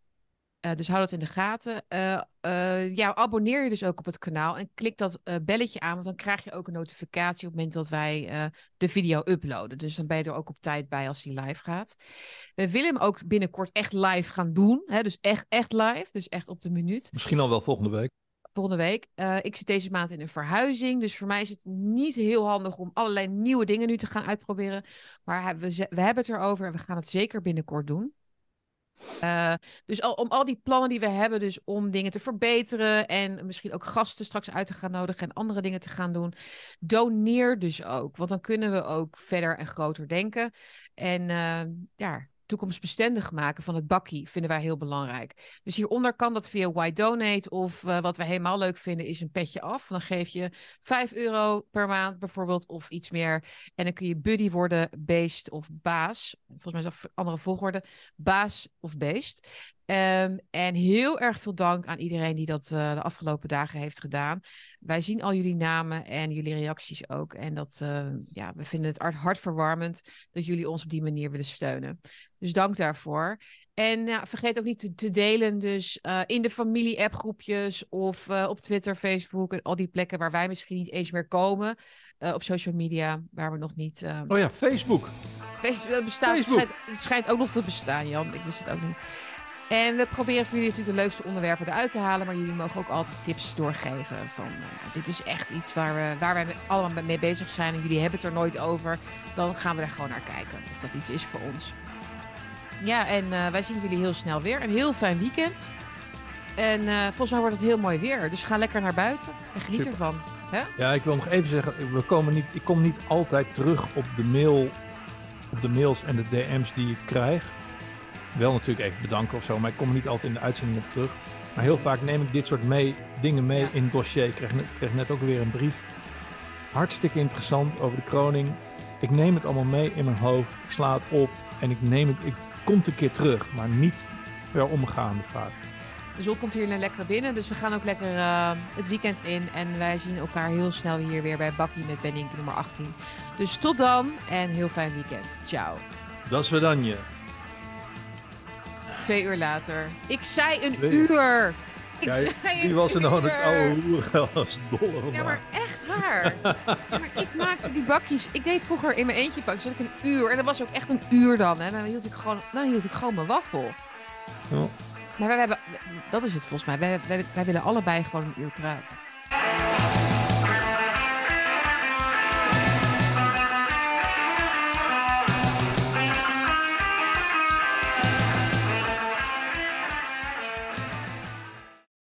Eh, dus hou dat in de gaten. Eh, eh, ja, abonneer je dus ook op het kanaal en klik dat belletje aan, want dan krijg je ook een notificatie op het moment dat wij de video uploaden. Dus dan ben je er ook op tijd bij als die live gaat. We willen hem ook binnenkort echt live gaan doen. Hè? Dus echt, echt live, dus echt op de minuut. Misschien al wel volgende week. Volgende week. ik zit deze maand in een verhuizing, dus voor mij is het niet heel handig om allerlei nieuwe dingen nu te gaan uitproberen. Maar we, we hebben het erover en we gaan het zeker binnenkort doen. Eh, dus om al die plannen die we hebben, dus om dingen te verbeteren en misschien ook gasten straks uit te gaan nodigen en andere dingen te gaan doen, doneer dus ook. Want dan kunnen we ook verder en groter denken. En eh, ja, toekomstbestendig maken van het bakkie vinden wij heel belangrijk. Dus hieronder kan dat via Why Donate of eh, wat we helemaal leuk vinden is een petje af. Dan geef je 5 euro per maand bijvoorbeeld of iets meer. En dan kun je buddy worden, beest of baas. Volgens mij is dat andere volgorde. Baas of beest. Ehm, en heel erg veel dank aan iedereen die dat eh, de afgelopen dagen heeft gedaan. Wij zien al jullie namen en jullie reacties ook. En dat, eh, ja, we vinden het hartverwarmend dat jullie ons op die manier willen steunen. Dus dank daarvoor. En vergeet ook niet te, delen, dus eh, in de familie-app groepjes of op Twitter, Facebook en al die plekken waar wij misschien niet eens meer komen. op social media, waar we nog niet. Ehm, oh ja, Facebook. Facebook, dat bestaat. Het schijnt, ook nog te bestaan, Jan. Ik wist het ook niet. En we proberen voor jullie natuurlijk de leukste onderwerpen eruit te halen. Maar jullie mogen ook altijd tips doorgeven. Van nou, dit is echt iets waar, we, waar wij allemaal mee bezig zijn. En jullie hebben het er nooit over. Dan gaan we er gewoon naar kijken. Of dat iets is voor ons. Ja, en eh, wij zien jullie heel snel weer. Een heel fijn weekend. En eh, volgens mij wordt het heel mooi weer. Dus ga lekker naar buiten en geniet ervan. Ja, ik wil nog even zeggen, we komen niet, ik kom niet altijd terug op de, mail, op de mails en de DM's die ik krijg wel natuurlijk even bedanken of zo, maar ik kom er niet altijd in de uitzending op terug. Maar heel vaak neem ik dit soort mee, dingen mee in het dossier. Ik kreeg, net, ook weer een brief. Hartstikke interessant over de kroning. Ik neem het allemaal mee in mijn hoofd. Ik sla het op en ik neem het. Ik kom een keer terug, maar niet per omgaande vaak. De zon komt hier lekker binnen, dus we gaan ook lekker eh, het weekend in. En wij zien elkaar heel snel hier weer bij Bakkie met Benink nummer 18. Dus tot dan en heel fijn weekend. Ciao. Dat is we je. Twee uur later. Ik zei een uur. Ik een zei die was er de het oude als <laughs> dolle. Ja, maar echt waar. ja, maar ik maakte die bakjes. Ik deed vroeger in mijn eentje bakjes. Zat ik een uur. En dat was ook echt een uur dan. Hè. Dan hield ik gewoon, dan hield ik gewoon mijn waffel. Nou, wij, hebben, dat is het volgens mij. wij willen allebei gewoon een uur praten.